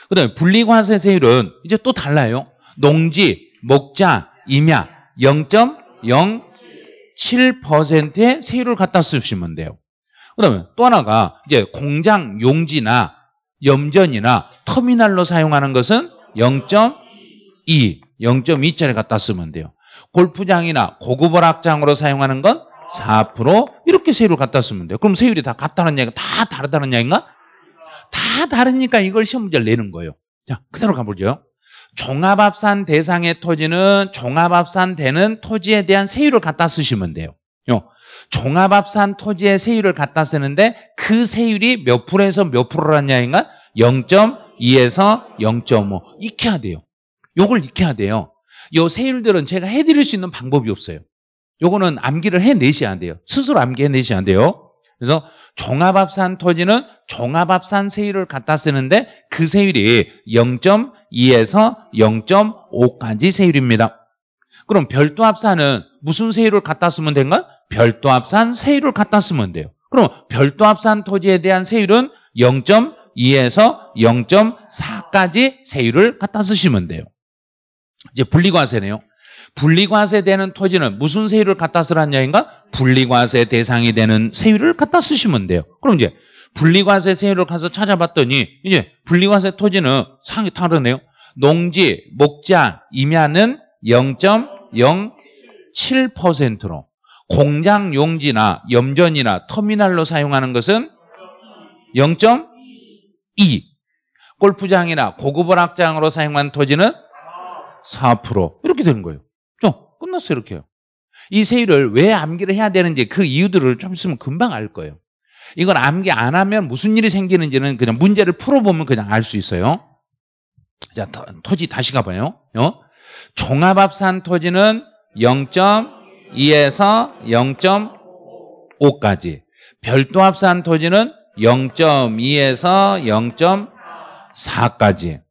그 다음에 분리과세 세율은 이제 또 달라요. 농지, 목자, 임야 0.07%의 세율을 갖다 쓰시면 돼요. 그다음에또 하나가 이제 공장 용지나 염전이나 터미널로 사용하는 것은 0 2, 0.2짜리 갖다 쓰면 돼요. 골프장이나 고급 오락장으로 사용하는 건 4% 이렇게 세율을 갖다 쓰면 돼요. 그럼 세율이 다 같다는 얘기가 다 다르다는 이야기인가다 다르니까 이걸 시험 문제를 내는 거예요. 자, 그대로 가보죠. 종합합산 대상의 토지는 종합합산 되는 토지에 대한 세율을 갖다 쓰시면 돼요. 요. 종합합산 토지의 세율을 갖다 쓰는데 그 세율이 몇 프로에서 몇 프로라는 이야기인가 0.2에서 0.5 익혀야 돼요. 요걸 익혀야 돼요. 요 세율들은 제가 해드릴 수 있는 방법이 없어요. 요거는 암기를 해내셔야 돼요. 스스로 암기해내셔야 돼요. 그래서 종합합산 토지는 종합합산 세율을 갖다 쓰는데 그 세율이 0.2에서 0.5까지 세율입니다. 그럼 별도 합산은 무슨 세율을 갖다 쓰면 된가? 별도 합산 세율을 갖다 쓰면 돼요. 그럼 별도 합산 토지에 대한 세율은 0.2에서 0.4까지 세율을 갖다 쓰시면 돼요. 이제 분리과세네요. 분리과세 되는 토지는 무슨 세율을 갖다 쓰라는 얘인가 분리과세 대상이 되는 세율을 갖다 쓰시면 돼요. 그럼 이제 분리과세 세율을 가서 찾아봤더니 이제 분리과세 토지는 상이 다르네요. 농지, 목자 임야는 0.07%로 공장 용지나 염전이나 터미널로 사용하는 것은 0.2 골프장이나 고급 오락장으로 사용한 토지는 4% 이렇게 되는 거예요. 저 끝났어요 이렇게요. 이 세율을 왜 암기를 해야 되는지 그 이유들을 좀 있으면 금방 알 거예요. 이걸 암기 안 하면 무슨 일이 생기는지는 그냥 문제를 풀어보면 그냥 알 수 있어요. 자, 토지 다시 가봐요. 어? 종합합산 토지는 0.2에서 0.5까지. 별도 합산 토지는 0.2에서 0.4까지.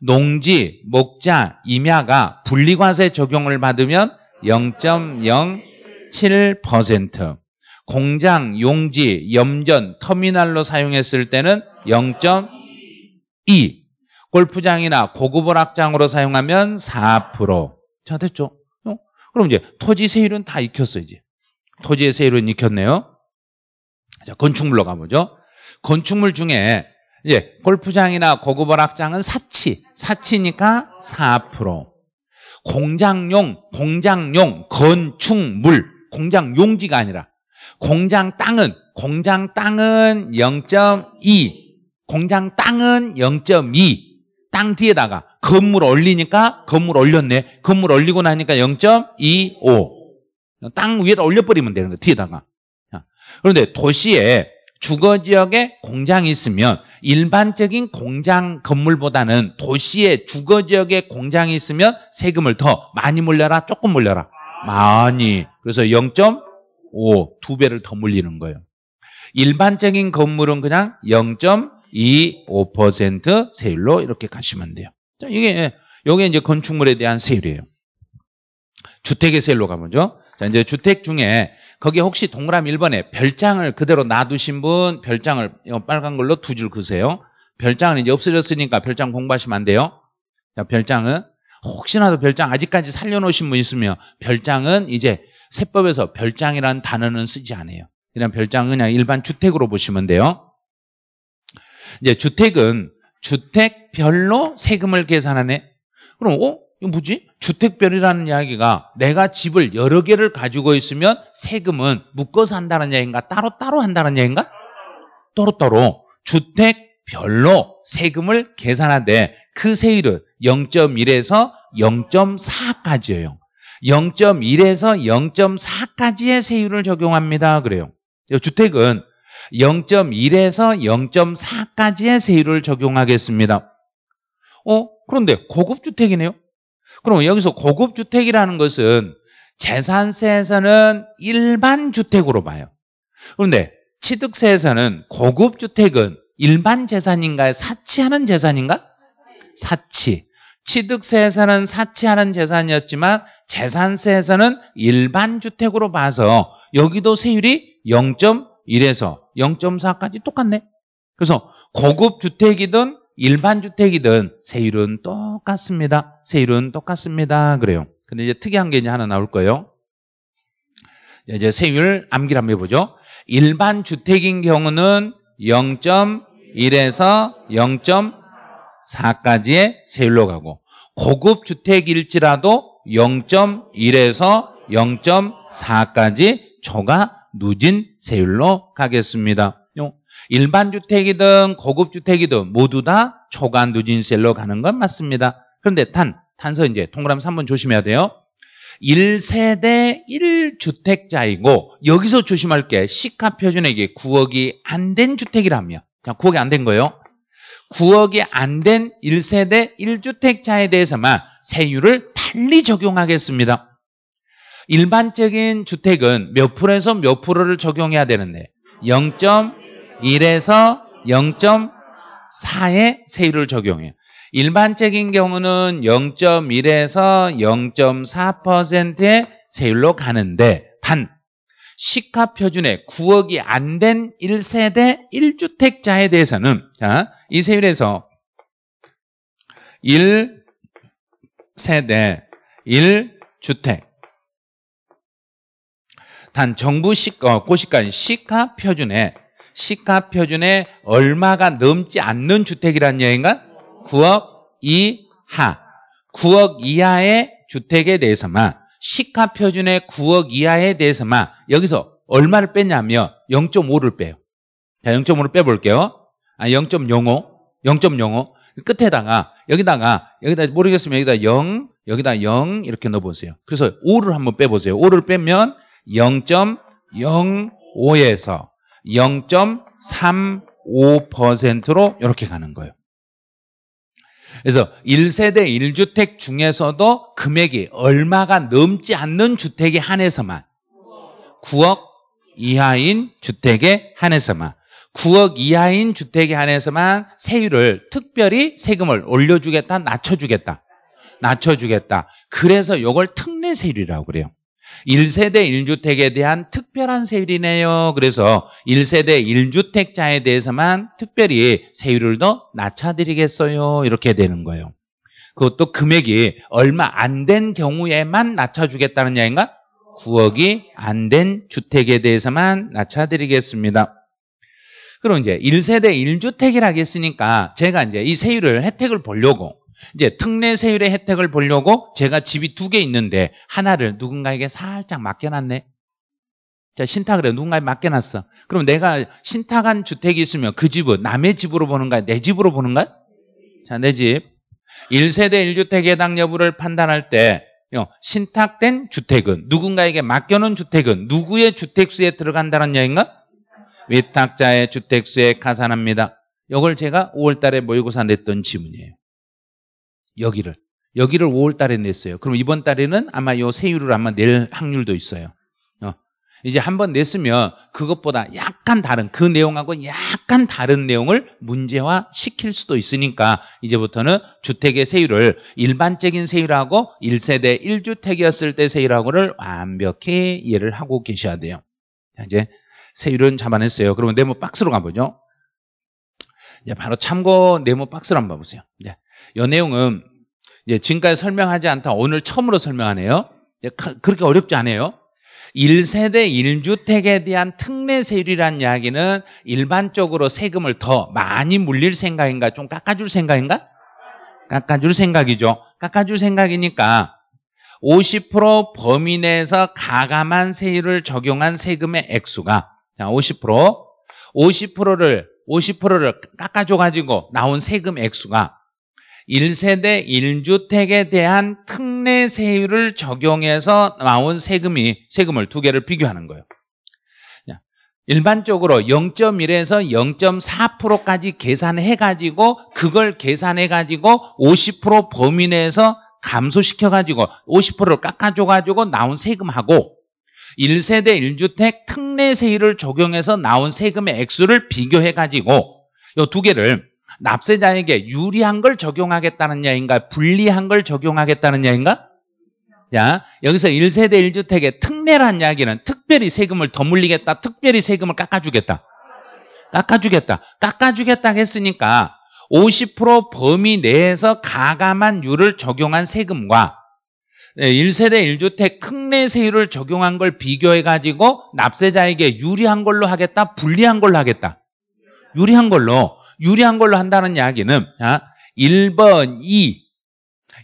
농지, 목자, 임야가 분리과세 적용을 받으면 0.07%. 공장, 용지, 염전, 터미널로 사용했을 때는 0.2. 골프장이나 고급 오락장으로 사용하면 4%. 자, 됐죠? 어? 그럼 이제 토지 세율은 다 익혔어, 이제. 토지의 세율은 익혔네요. 자, 건축물로 가보죠. 건축물 중에 예, 골프장이나 고급 오락장은 사치. 사치니까 4%. 공장용, 공장용, 건축물, 공장 용지가 아니라 공장 땅은, 공장 땅은 0.2. 공장 땅은 0.2. 땅 뒤에다가 건물 올리니까 건물 올렸네. 건물 올리고 나니까 0.25. 땅 위에다 올려버리면 되는 거 뒤에다가. 그런데 도시에 주거 지역에 공장이 있으면 일반적인 공장 건물보다는 도시의 주거 지역에 공장이 있으면 세금을 더 많이 물려라 조금 물려라 많이 그래서 0.5 두 배를 더 물리는 거예요. 일반적인 건물은 그냥 0.25% 세율로 이렇게 가시면 돼요. 자, 이게 요게 이제 건축물에 대한 세율이에요. 주택의 세율로 가보죠. 자, 이제 주택 중에 거기 혹시 동그라미 1번에 별장을 그대로 놔두신 분 별장을 어, 빨간 걸로 두 줄 그으세요. 별장은 이제 없어졌으니까 별장 공부하시면 안 돼요. 자, 별장은 혹시나도 별장 아직까지 살려놓으신 분 있으면 별장은 이제 세법에서 별장이라는 단어는 쓰지 않아요. 그냥 별장은 그냥 일반 주택으로 보시면 돼요. 이제 주택은 주택별로 세금을 계산하네. 그럼 어? 이거 뭐지? 주택별이라는 이야기가 내가 집을 여러 개를 가지고 있으면 세금은 묶어서 한다는 얘기인가? 따로따로 한다는 얘기인가? 따로따로. 주택별로 세금을 계산하되 그 세율은 0.1에서 0.4까지예요. 0.1에서 0.4까지의 세율을 적용합니다. 그래요. 주택은 0.1에서 0.4까지의 세율을 적용하겠습니다. 어, 그런데 고급주택이네요. 그럼 여기서 고급 주택이라는 것은 재산세에서는 일반 주택으로 봐요. 그런데 취득세에서는 고급 주택은 일반 재산인가요? 사치하는 재산인가? 사치. 취득세에서는 사치하는 재산이었지만 재산세에서는 일반 주택으로 봐서 여기도 세율이 0.1에서 0.4까지 똑같네. 그래서 고급 주택이든 일반 주택이든 세율은 똑같습니다. 세율은 똑같습니다. 그래요. 근데 이제 특이한 게 이제 하나 나올 거예요. 이제 세율 암기를 한번 해보죠. 일반 주택인 경우는 0.1에서 0.4까지의 세율로 가고 고급 주택일지라도 0.1에서 0.4까지 초과 누진 세율로 가겠습니다. 일반 주택이든 고급 주택이든 모두 다초간 누진세로 가는 건 맞습니다. 그런데 단, 탄서 이제 동그라미 3번 조심해야 돼요. 1세대 1주택자이고 여기서 조심할 게 시가 표준액이 9억이 안 된주택이라면 그냥 9억이 안 된 거예요. 9억이 안 된 1세대 1주택자에 대해서만 세율을 달리 적용하겠습니다. 일반적인 주택은 몇 프로에서 몇 프로를 적용해야 되는데 0. 1에서 0.4의 세율을 적용해요. 일반적인 경우는 0.1에서 0.4%의 세율로 가는데 단 시가 표준에 9억이 안 된 1세대 1주택자에 대해서는 자, 이 세율에서 1세대 1주택 단 정부 시가 어, 고시가 시가 표준에 시가 표준에 얼마가 넘지 않는 주택이란 얘기인가? 9억 이하. 9억 이하의 주택에 대해서만 시가 표준의 9억 이하에 대해서만 여기서 얼마를 뺐냐면 0.5를 빼요. 자, 0.5를 빼볼게요. 아, 0.05, 0.05. 끝에다가 여기다가 여기다 모르겠으면 여기다 0, 여기다 0 이렇게 넣어보세요. 그래서 5를 한번 빼보세요. 5를 빼면 0.05에서 0.35%로 이렇게 가는 거예요. 그래서 1세대 1주택 중에서도 금액이 얼마가 넘지 않는 주택에 한해서만 9억 이하인 주택에 한해서만 9억 이하인 주택에 한해서만 세율을 특별히 세금을 올려주겠다, 낮춰주겠다. 낮춰주겠다. 그래서 이걸 특례세율이라고 그래요. 1세대 1주택에 대한 특별한 세율이네요. 그래서 1세대 1주택자에 대해서만 특별히 세율을 더 낮춰드리겠어요. 이렇게 되는 거예요. 그것도 금액이 얼마 안 된 경우에만 낮춰주겠다는 이야기인가? 9억이 안 된 주택에 대해서만 낮춰드리겠습니다. 그럼 이제 1세대 1주택이라 했으니까 제가 이제 이 세율을 혜택을 보려고 이제 특례세율의 혜택을 보려고 제가 집이 두 개 있는데 하나를 누군가에게 살짝 맡겨놨네. 자, 신탁을 해. 누군가에 맡겨놨어. 그럼 내가 신탁한 주택이 있으면 그 집은 남의 집으로 보는 거야? 내 집으로 보는 거야? 자, 내 집. 1세대 1주택 해당 여부를 판단할 때 신탁된 주택은 누군가에게 맡겨놓은 주택은 누구의 주택수에 들어간다는 얘기인가? 위탁자의 주택수에 가산합니다. 이걸 제가 5월달에 모의고사 냈던 지문이에요. 여기를. 여기를 5월 달에 냈어요. 그럼 이번 달에는 아마 요 세율을 아마 낼 확률도 있어요. 어. 이제 한번 냈으면 그것보다 약간 다른 그 내용하고 약간 다른 내용을 문제화 시킬 수도 있으니까 이제부터는 주택의 세율을 일반적인 세율하고 1세대 1주택이었을 때 세율하고를 완벽히 이해를 하고 계셔야 돼요. 자, 이제 세율은 잡아냈어요. 그러면 네모 박스로 가보죠. 이제 바로 참고 네모 박스로 한번 봐보세요. 이제 이 내용은 이제 지금까지 설명하지 않다. 오늘 처음으로 설명하네요. 그렇게 어렵지 않아요. 1세대 1주택에 대한 특례세율이라는 이야기는 일반적으로 세금을 더 많이 물릴 생각인가 좀 깎아줄 생각인가? 깎아줄 생각이죠. 깎아줄 생각이니까 50% 범위 내에서 가감한 세율을 적용한 세금의 액수가 자 50%, 50%를 50%를 깎아줘 가지고 나온 세금 액수가 1세대 1주택에 대한 특례세율을 적용해서 나온 세금이 세금을 두 개를 비교하는 거예요. 일반적으로 0.1에서 0.4%까지 계산해가지고 그걸 계산해가지고 50% 범위 내에서 감소시켜가지고 50%를 깎아줘가지고 나온 세금하고 1세대 1주택 특례세율을 적용해서 나온 세금의 액수를 비교해가지고 이 두 개를 납세자에게 유리한 걸 적용하겠다는 야인가 불리한 걸 적용하겠다는 야인가? 야, 여기서 1세대 1주택의 특례란 이야기는 특별히 세금을 더 물리겠다. 특별히 세금을 깎아주겠다. 깎아주겠다. 깎아주겠다 했으니까 50% 범위 내에서 가감한 율을 적용한 세금과 1세대 예, 1주택 특례세율을 적용한 걸 비교해가지고 납세자에게 유리한 걸로 하겠다, 불리한 걸로 하겠다. 유리한 걸로. 유리한 걸로 한다는 이야기는 아, 1번이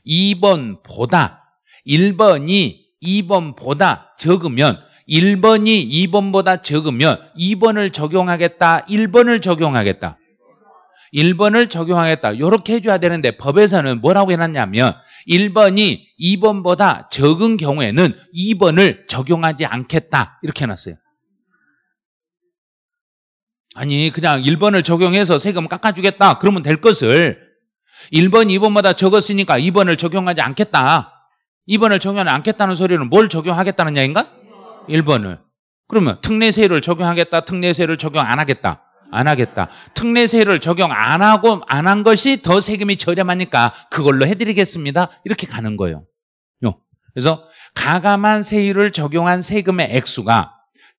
2번보다 1번이 2번보다 적으면 1번이 2번보다 적으면 2번을 적용하겠다, 1번을 적용하겠다. 1번을 적용하겠다. 이렇게 해줘야 되는데 법에서는 뭐라고 해놨냐면 1번이 2번보다 적은 경우에는 2번을 적용하지 않겠다. 이렇게 해놨어요. 아니 그냥 1번을 적용해서 세금 깎아주겠다 그러면 될 것을 1번, 2번마다 적었으니까 2번을 적용하지 않겠다 2번을 적용하지 않겠다는 소리는 뭘 적용하겠다는 이 야인가? 기 1번을 그러면 특례세율을 적용하겠다 특례세율을 적용 안 하겠다 안 하겠다 특례세율을 적용 안 하고 안 한 것이 더 세금이 저렴하니까 그걸로 해드리겠습니다 이렇게 가는 거예요 그래서 가감한 세율을 적용한 세금의 액수가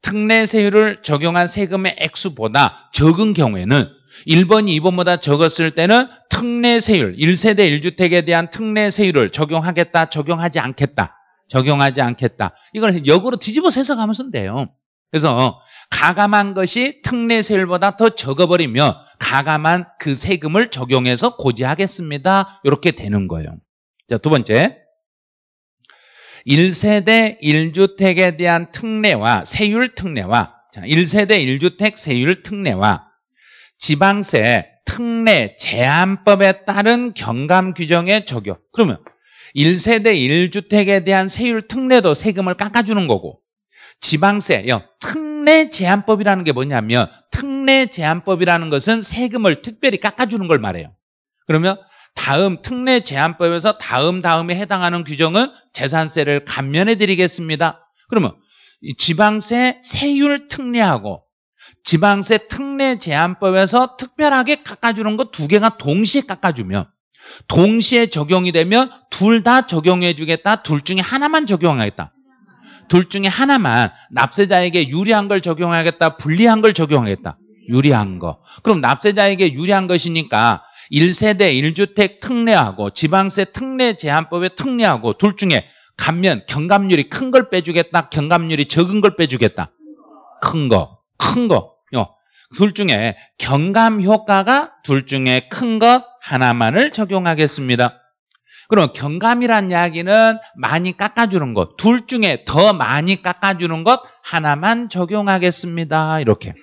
특례세율을 적용한 세금의 액수보다 적은 경우에는 1번, 이 2번보다 적었을 때는 특례세율, 1세대 1주택에 대한 특례세율을 적용하겠다, 적용하지 않겠다, 적용하지 않겠다. 이걸 역으로 뒤집어서 해석하면 쓰면 돼요. 그래서 가감한 것이 특례세율보다 더 적어버리면 가감한 그 세금을 적용해서 고지하겠습니다. 이렇게 되는 거예요. 자, 두 번째. 1세대 1주택에 대한 특례와 세율 특례와 자, 1세대 1주택 세율 특례와 지방세 특례 제한법에 따른 경감 규정의 적용. 그러면 1세대 1주택에 대한 세율 특례도 세금을 깎아주는 거고 지방세, 특례 제한법이라는 게 뭐냐면 특례 제한법이라는 것은 세금을 특별히 깎아주는 걸 말해요. 그러면 다음 특례 제한법에서 다음 다음에 해당하는 규정은 재산세를 감면해 드리겠습니다. 그러면 지방세 세율 특례하고 지방세 특례 제한법에서 특별하게 깎아주는 거 두 개가 동시에 깎아주면 동시에 적용이 되면 둘 다 적용해 주겠다. 둘 중에 하나만 적용하겠다. 둘 중에 하나만 납세자에게 유리한 걸 적용하겠다. 불리한 걸 적용하겠다. 유리한 거. 그럼 납세자에게 유리한 것이니까 1세대 1주택 특례하고 지방세 특례 제한법의 특례하고 둘 중에 감면 경감률이 큰 걸 빼주겠다. 경감률이 적은 걸 빼주겠다. 큰 거. 큰 거. 둘 중에 경감 효과가 둘 중에 큰 것 하나만을 적용하겠습니다. 그럼 경감이란 이야기는 많이 깎아주는 것, 둘 중에 더 많이 깎아주는 것 하나만 적용하겠습니다. 이렇게.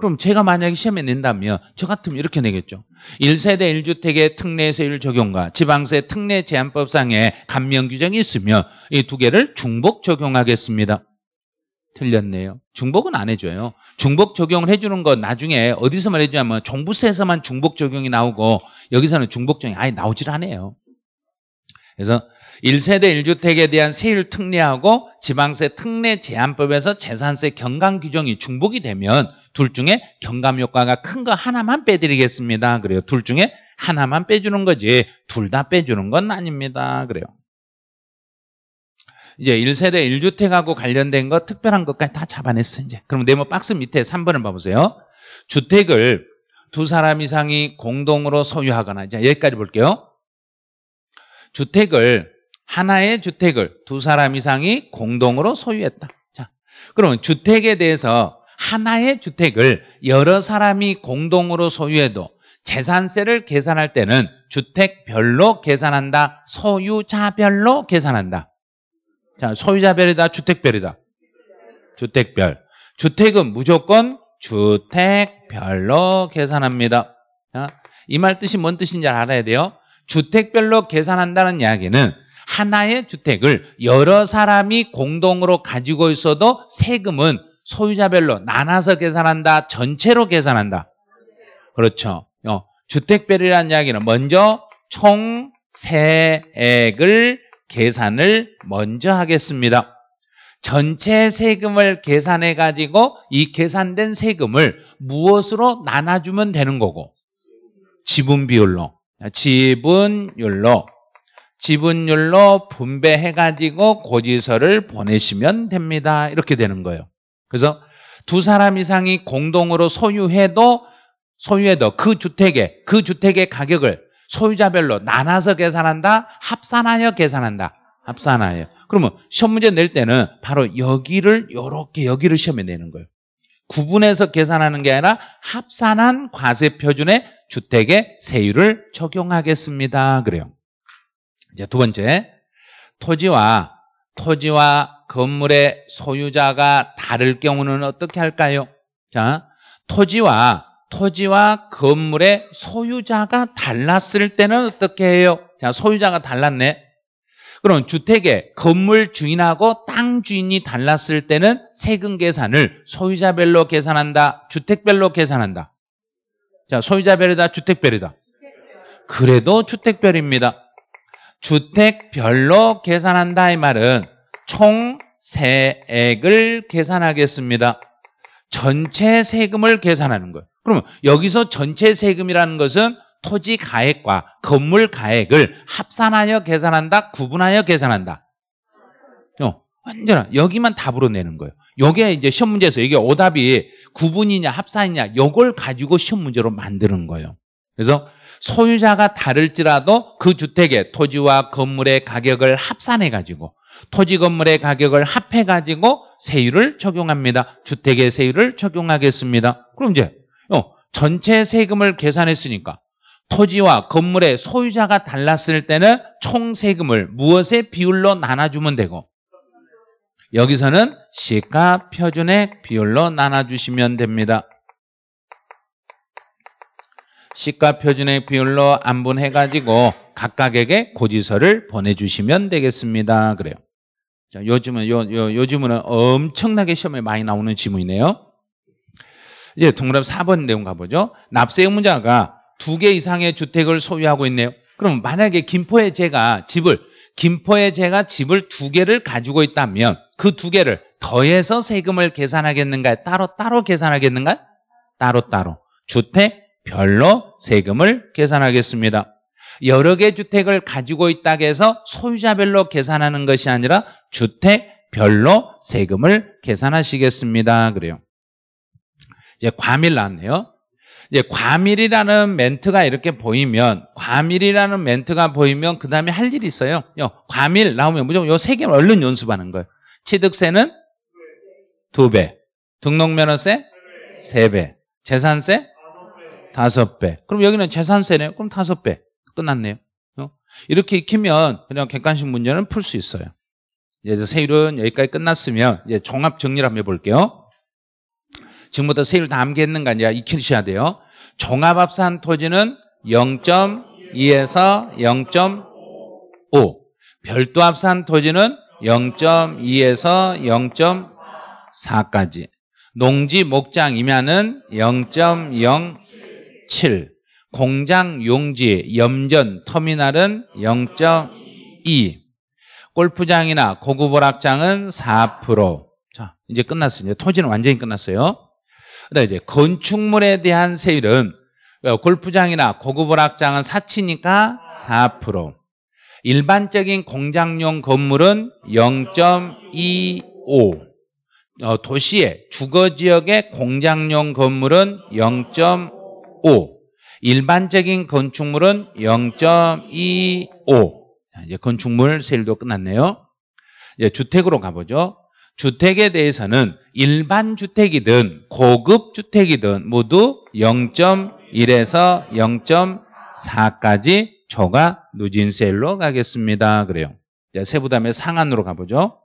그럼 제가 만약에 시험에 낸다면 저 같으면 이렇게 내겠죠. 1세대 1주택의 특례세 율 적용과 지방세 특례 제한법상의 감면 규정이 있으며 이 두 개를 중복 적용하겠습니다. 틀렸네요. 중복은 안 해줘요. 중복 적용을 해주는 건 나중에 어디서 말해주냐면 종부세에서만 중복 적용이 나오고 여기서는 중복 적용이 아예 나오질 않아요. 그래서 1세대 1주택에 대한 세율 특례하고 지방세 특례 제한법에서 재산세 경감 규정이 중복이 되면 둘 중에 경감 효과가 큰 거 하나만 빼드리겠습니다. 그래요. 둘 중에 하나만 빼주는 거지 둘 다 빼주는 건 아닙니다. 그래요. 이제 1세대 1주택하고 관련된 거 특별한 것까지 다 잡아냈어 이제. 그럼 네모 박스 밑에 3번을 봐보세요. 주택을 두 사람 이상이 공동으로 소유하거나 이제 여기까지 볼게요. 주택을 하나의 주택을 두 사람 이상이 공동으로 소유했다. 자, 그러면 주택에 대해서 하나의 주택을 여러 사람이 공동으로 소유해도 재산세를 계산할 때는 주택별로 계산한다, 소유자별로 계산한다. 자, 소유자별이다, 주택별이다. 주택별. 주택은 무조건 주택별로 계산합니다. 이 말 뜻이 뭔 뜻인지 알아야 돼요. 주택별로 계산한다는 이야기는 하나의 주택을 여러 사람이 공동으로 가지고 있어도 세금은 소유자별로 나눠서 계산한다, 전체로 계산한다. 그렇죠. 어, 주택별이라는 이야기는 먼저 총 세액을 계산을 먼저 하겠습니다. 전체 세금을 계산해 가지고 이 계산된 세금을 무엇으로 나눠주면 되는 거고 지분 비율로 지분율로 지분율로 분배해가지고 고지서를 보내시면 됩니다. 이렇게 되는 거예요. 그래서 두 사람 이상이 공동으로 소유해도 소유해도 그 주택의 그 주택의 가격을 소유자별로 나눠서 계산한다, 합산하여 계산한다, 합산하여. 그러면 시험 문제 낼 때는 바로 여기를 이렇게 여기를 시험에 내는 거예요. 구분해서 계산하는 게 아니라 합산한 과세 표준의 주택의 세율을 적용하겠습니다. 그래요. 이제 두 번째, 토지와 토지와 건물의 소유자가 다를 경우는 어떻게 할까요? 자, 토지와 토지와 건물의 소유자가 달랐을 때는 어떻게 해요? 자, 소유자가 달랐네. 그럼 주택의 건물 주인하고 땅 주인이 달랐을 때는 세금 계산을 소유자별로 계산한다, 주택별로 계산한다. 자, 소유자별이다, 주택별이다. 그래도 주택별입니다. 주택별로 계산한다 이 말은 총 세액을 계산하겠습니다. 전체 세금을 계산하는 거예요. 그러면 여기서 전체 세금이라는 것은 토지 가액과 건물 가액을 합산하여 계산한다, 구분하여 계산한다. 어, 완전 여기만 답으로 내는 거예요. 이게 이제 시험 문제에서 이게 오답이 구분이냐 합산이냐 이걸 가지고 시험 문제로 만드는 거예요. 그래서 소유자가 다를지라도 그 주택의 토지와 건물의 가격을 합산해 가지고 토지 건물의 가격을 합해 가지고 세율을 적용합니다. 주택의 세율을 적용하겠습니다. 그럼 이제 어, 전체 세금을 계산했으니까 토지와 건물의 소유자가 달랐을 때는 총 세금을 무엇의 비율로 나눠주면 되고 여기서는 시가 표준의 비율로 나눠주시면 됩니다. 시가 표준의 비율로 안분해가지고 각각에게 고지서를 보내주시면 되겠습니다. 그래요. 자, 요즘은 요, 요, 요즘은 엄청나게 시험에 많이 나오는 지문이네요. 이제 동그라미 4번 내용 가보죠. 납세 의무자가 두 개 이상의 주택을 소유하고 있네요. 그럼 만약에 김포에 제가 집을 김포에 제가 집을 두 개를 가지고 있다면 그 두 개를 더해서 세금을 계산하겠는가? 따로 따로 계산하겠는가? 따로 따로 주택 별로 세금을 계산하겠습니다. 여러 개 주택을 가지고 있다 해서 소유자별로 계산하는 것이 아니라 주택별로 세금을 계산하시겠습니다. 그래요. 이제 과밀 나왔네요. 이제 과밀이라는 멘트가 이렇게 보이면 과밀이라는 멘트가 보이면 그 다음에 할 일이 있어요. 요, 과밀 나오면 무조건 요세 개를 얼른 연습하는 거예요. 취득세는 두 배, 등록면허세 세 배, 재산세 다섯 배. 그럼 여기는 재산세네요. 그럼 다섯 배. 끝났네요. 어? 이렇게 익히면 그냥 객관식 문제는 풀 수 있어요. 이제 세율은 여기까지 끝났으면 이제 종합 정리를 한번 해볼게요. 지금부터 세율 다 암기했는가 아니라 익히셔야 돼요. 종합합산 토지는 0.2에서 0.5. 별도합산 토지는 0.2에서 0.4까지. 농지 목장 이면은0.0 7. 공장 용지 염전 터미널은 0.2. 골프장이나 고급 오락장은 4%. 자, 이제 끝났어요. 토지는 완전히 끝났어요. 그다음 이제 건축물에 대한 세율은 골프장이나 고급 오락장은 4치니까 4%. 일반적인 공장용 건물은 0.25. 어, 도시의 주거 지역의 공장용 건물은 0 0.55 일반적인 건축물은 0.25 이제 건축물 세일도 끝났네요 이제 주택으로 가보죠 주택에 대해서는 일반 주택이든 고급 주택이든 모두 0.1에서 0.4까지 초과 누진세일로 가겠습니다 그래요 세부담의 상한으로 가보죠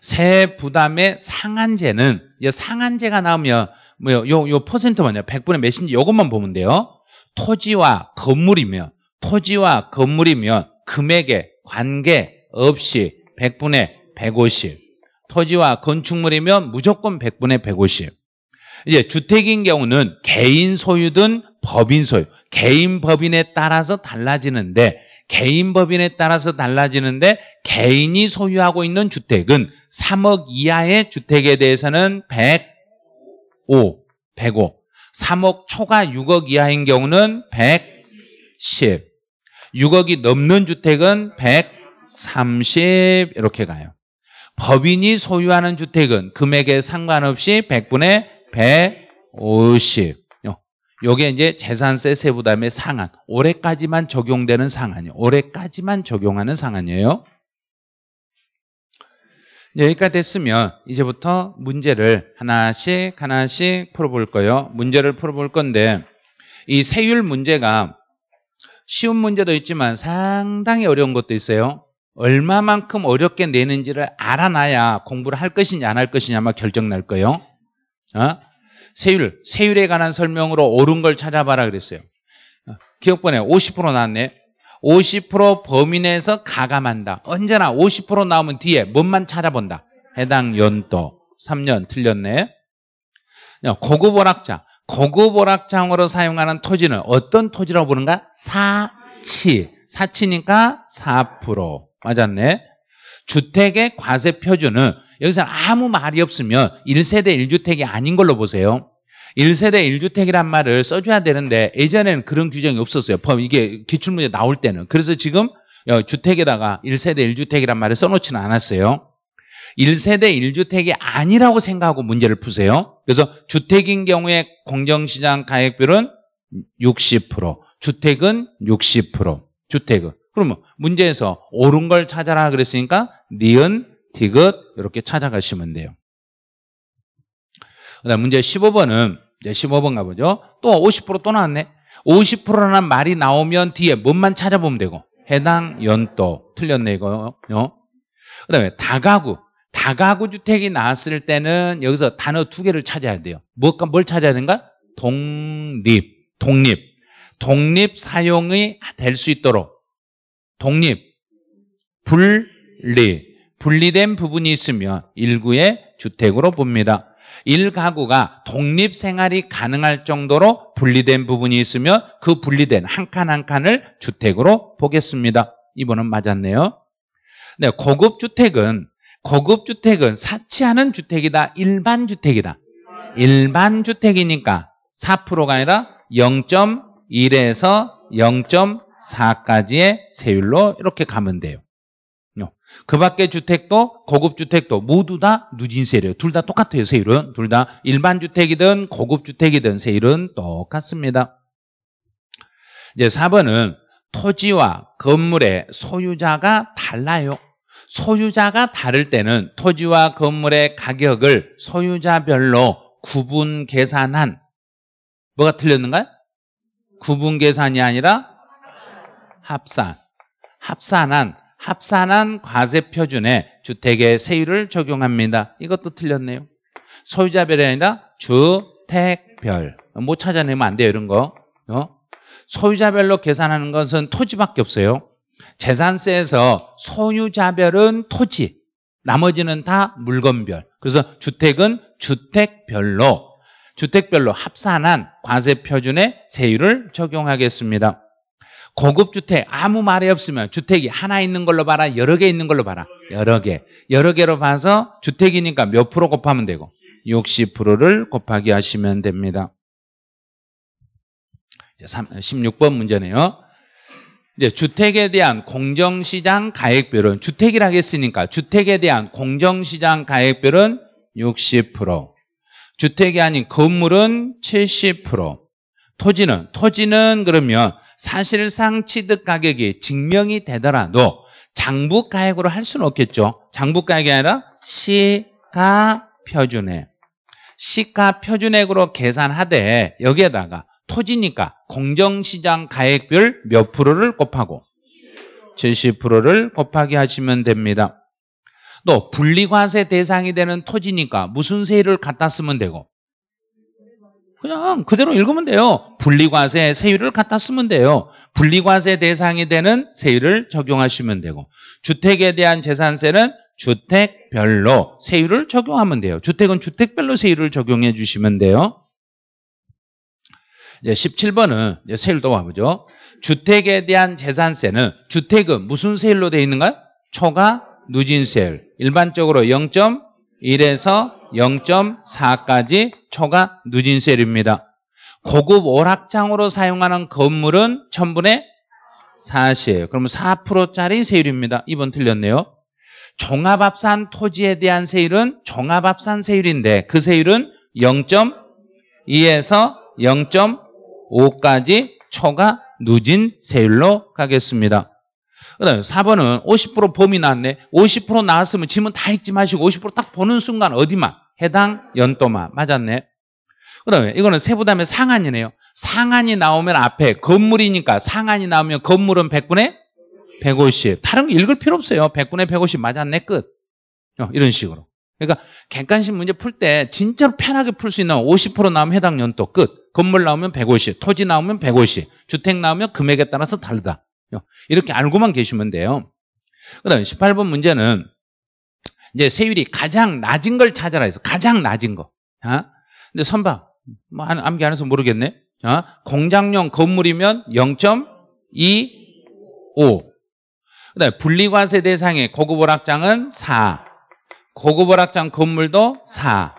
세부담의 상한제는 상한제가 나오면 뭐요, 요, 요 퍼센트만요. 100분의 몇인지 이것만 보면 돼요. 토지와 건물이면, 토지와 건물이면 금액에 관계 없이 100분의 150. 토지와 건축물이면 무조건 100분의 150. 이제 주택인 경우는 개인 소유든 법인 소유, 개인 법인에 따라서 달라지는데 개인 법인에 따라서 달라지는데 개인이 소유하고 있는 주택은 3억 이하의 주택에 대해서는 100 5, 105. 3억 초과 6억 이하인 경우는 110. 6억이 넘는 주택은 130 이렇게 가요. 법인이 소유하는 주택은 금액에 상관없이 100분의 150. 요게 이제 재산세 세부담의 상한. 올해까지만 적용되는 상한이요. 올해까지만 적용하는 상한이에요. 여기까지 됐으면 이제부터 문제를 하나씩 하나씩 풀어볼 거예요. 문제를 풀어볼 건데 이 세율 문제가 쉬운 문제도 있지만 상당히 어려운 것도 있어요. 얼마만큼 어렵게 내는지를 알아놔야 공부를 할 것이냐 안 할 것이냐 아마 결정 날 거예요. 어? 세율, 세율에 관한 설명으로 옳은 걸 찾아봐라 그랬어요. 어, 기억번에 50% 나왔네. 50% 범위 내에서 가감한다. 언제나 50% 나오면 뒤에 뭔만 찾아본다. 해당 연도. 3년 틀렸네. 고급 오락장. 고급 오락장으로 사용하는 토지는 어떤 토지라고 보는가 사치. 사치니까 4%. 맞았네. 주택의 과세 표준은 여기서 아무 말이 없으면 1세대 1주택이 아닌 걸로 보세요. 1세대 1주택이란 말을 써줘야 되는데 예전에는 그런 규정이 없었어요. 이게 기출문제 나올 때는. 그래서 지금 어, 주택에다가 1세대 1주택이란 말을 써놓지는 않았어요. 1세대 1주택이 아니라고 생각하고 문제를 푸세요. 그래서 주택인 경우에 공정시장 가액별은 60%, 주택은 60%, 주택은. 그러면 문제에서 옳은 걸 찾아라 그랬으니까 니은, 디귿 이렇게 찾아가시면 돼요. 그 다음 문제 15번은 이제 15번가 보죠. 또 50%또 나왔네. 50%라는 말이 나오면 뒤에 뭔만 찾아보면 되고 해당 연도 틀렸네 이거요. 어? 그다음에 다가구 다가구 주택이 나왔을 때는 여기서 단어 두 개를 찾아야 돼요. 무엇과 뭘 찾아야 되는가? 독립, 독립, 독립 사용이 될 수 있도록 독립, 분리, 분리된 부분이 있으면 일구의 주택으로 봅니다. 1가구가 독립생활이 가능할 정도로 분리된 부분이 있으면 그 분리된 한 칸한 한 칸을 주택으로 보겠습니다. 이번은 맞았네요. 네, 고급 주택은 고급 주택은 사치하는 주택이다. 일반 주택이다. 일반 주택이니까 4%가 아니라 0.1에서 0.4까지의 세율로 이렇게 가면 돼요. 그 밖에 주택도 고급 주택도 모두 다 누진세래요. 둘 다 똑같아요. 세율은 둘 다 일반 주택이든 고급 주택이든 세율은 똑같습니다. 이제 4번은 토지와 건물의 소유자가 달라요. 소유자가 다를 때는 토지와 건물의 가격을 소유자별로 구분 계산한 뭐가 틀렸는가요? 구분 계산이 아니라 합산. 합산한 합산한 과세 표준에 주택의 세율을 적용합니다. 이것도 틀렸네요. 소유자별이 아니라 주택별. 못 찾아내면 안 돼요, 이런 거. 어? 소유자별로 계산하는 것은 토지밖에 없어요. 재산세에서 소유자별은 토지, 나머지는 다 물건별. 그래서 주택은 주택별로, 주택별로 합산한 과세 표준의 세율을 적용하겠습니다. 고급 주택 아무 말이 없으면 주택이 하나 있는 걸로 봐라 여러 개 있는 걸로 봐라 여러 개 여러 개로 봐서 주택이니까 몇 프로 곱하면 되고 60%를 곱하기 하시면 됩니다. 16번 문제네요. 이제 주택에 대한 공정시장 가액별은 주택이라 했으니까 주택에 대한 공정시장 가액별은 60% 주택이 아닌 건물은 70% 토지는 토지는 그러면 사실상 취득 가격이 증명이 되더라도 장부 가액으로 할 수는 없겠죠. 장부 가액이 아니라 시가 표준액. 시가 표준액으로 계산하되 여기에다가 토지니까 공정시장 가액별 몇 프로를 곱하고 70%를 곱하기 하시면 됩니다. 또 분리과세 대상이 되는 토지니까 무슨 세율을 갖다 쓰면 되고 그냥 그대로 읽으면 돼요. 분리과세 세율을 갖다 쓰면 돼요. 분리과세 대상이 되는 세율을 적용하시면 되고 주택에 대한 재산세는 주택별로 세율을 적용하면 돼요. 주택은 주택별로 세율을 적용해 주시면 돼요. 이제 17번은 이제 세율도 와보죠. 주택에 대한 재산세는 주택은 무슨 세율로 되어 있는가요? 초과 누진세율. 일반적으로 0. 1에서 0.4까지 초과 누진세율입니다. 고급 오락장으로 사용하는 건물은 1000분의 4시에요. 그러면 4%짜리 세율입니다. 2번 틀렸네요. 종합합산 토지에 대한 세율은 종합합산 세율인데 그 세율은 0.2에서 0.5까지 초과 누진 세율로 가겠습니다. 그다음 4번은 50% 범위 나왔네50% 나왔으면 지문 다 읽지 마시고 50%딱 보는 순간 어디만? 해당 연도만. 맞았네. 그 다음에 이거는 세부담의 상한이네요. 상한이 나오면 앞에 건물이니까 상한이 나오면 건물은 100분의 150. 다른 거 읽을 필요 없어요. 100분의 150 맞았네. 끝. 어, 이런 식으로. 그러니까 객관식 문제 풀 때 진짜로 편하게 풀 수 있는 50% 나오면 해당 연도 끝. 건물 나오면 150, 토지 나오면 150, 주택 나오면 금액에 따라서 다르다. 이렇게 알고만 계시면 돼요. 그 다음 18번 문제는 이제 세율이 가장 낮은 걸 찾아라 해서 가장 낮은 거. 자, 아, 근데 선박, 뭐 암기 안 해서 모르겠네. 자, 아, 공장용 건물이면 0.25. 그 다음에 분리과세 대상의 고급 오락장은 4. 고급 오락장 건물도 4.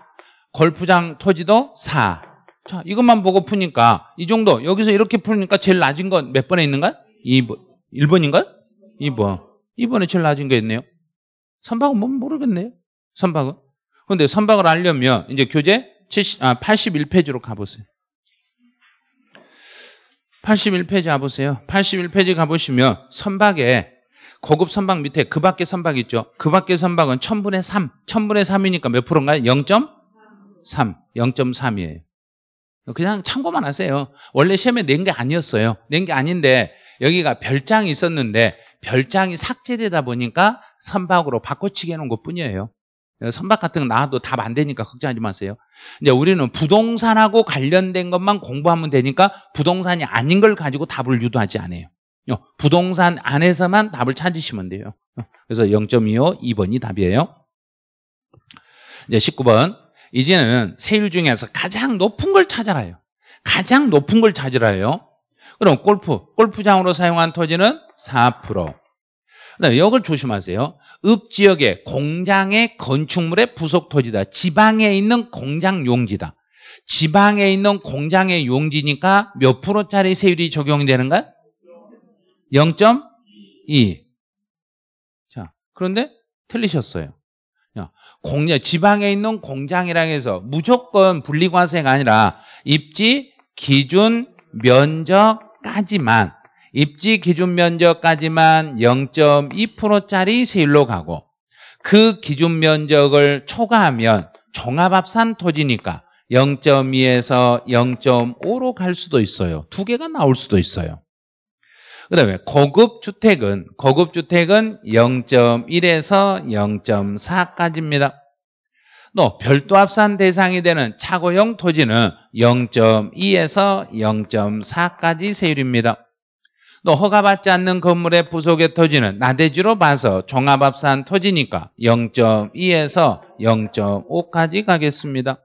골프장 토지도 4. 자, 이것만 보고 푸니까, 이 정도, 여기서 이렇게 푸니까 제일 낮은 건 몇 번에 있는가? 2번. 1번인가요? 2번. 2번에 제일 낮은 게 있네요. 선박은뭐 모르겠네요. 선박은 근데 선박을 알려면 이제 교재 70, 아, 81페이지로 가보세요. 81페이지 가보세요. 81페이지 가보시면 선박에 고급 선박 밑에 그 밖에 선박 있죠. 그 밖에 선박은 1000분의 3. 1000분의 3이니까 몇 프로인가요? 0.3. 0.3이에요. 그냥 참고만 하세요. 원래 시험에 낸 게 아니었어요. 낸 게 아닌데 여기가 별장이 있었는데 별장이 삭제되다 보니까 선박으로 바꿔치기 해놓은 것 뿐이에요. 선박 같은 거 나와도 답 안 되니까 걱정하지 마세요. 이제 우리는 부동산하고 관련된 것만 공부하면 되니까 부동산이 아닌 걸 가지고 답을 유도하지 않아요. 부동산 안에서만 답을 찾으시면 돼요. 그래서 0.25 2번이 답이에요. 이제 19번. 이제는 세율 중에서 가장 높은 걸 찾아라요. 가장 높은 걸 찾으라요. 그럼 골프, 골프장으로 사용한 토지는 4%. 그다 역을 조심하세요. 읍 지역의 공장의 건축물의 부속 토지다. 지방에 있는 공장 용지다. 지방에 있는 공장의 용지니까 몇 프로짜리 세율이 적용되는가? 0.2. 자, 그런데 틀리셨어요. 공장, 지방에 있는 공장이랑 해서 무조건 분리과세가 아니라 입지, 기준, 면적, 면적까지만 입지 기준 면적까지만 0.2%짜리 세율로 가고 그 기준 면적을 초과하면 종합합산 토지니까 0.2에서 0.5로 갈 수도 있어요. 두 개가 나올 수도 있어요. 그 다음에 고급 주택은, 고급 주택은 0.1에서 0.4까지입니다. 또 별도 합산 대상이 되는 차고형 토지는 0.2에서 0.4까지 세율입니다. 또 허가받지 않는 건물의 부속의 토지는 나대지로 봐서 종합합산 토지니까 0.2에서 0.5까지 가겠습니다.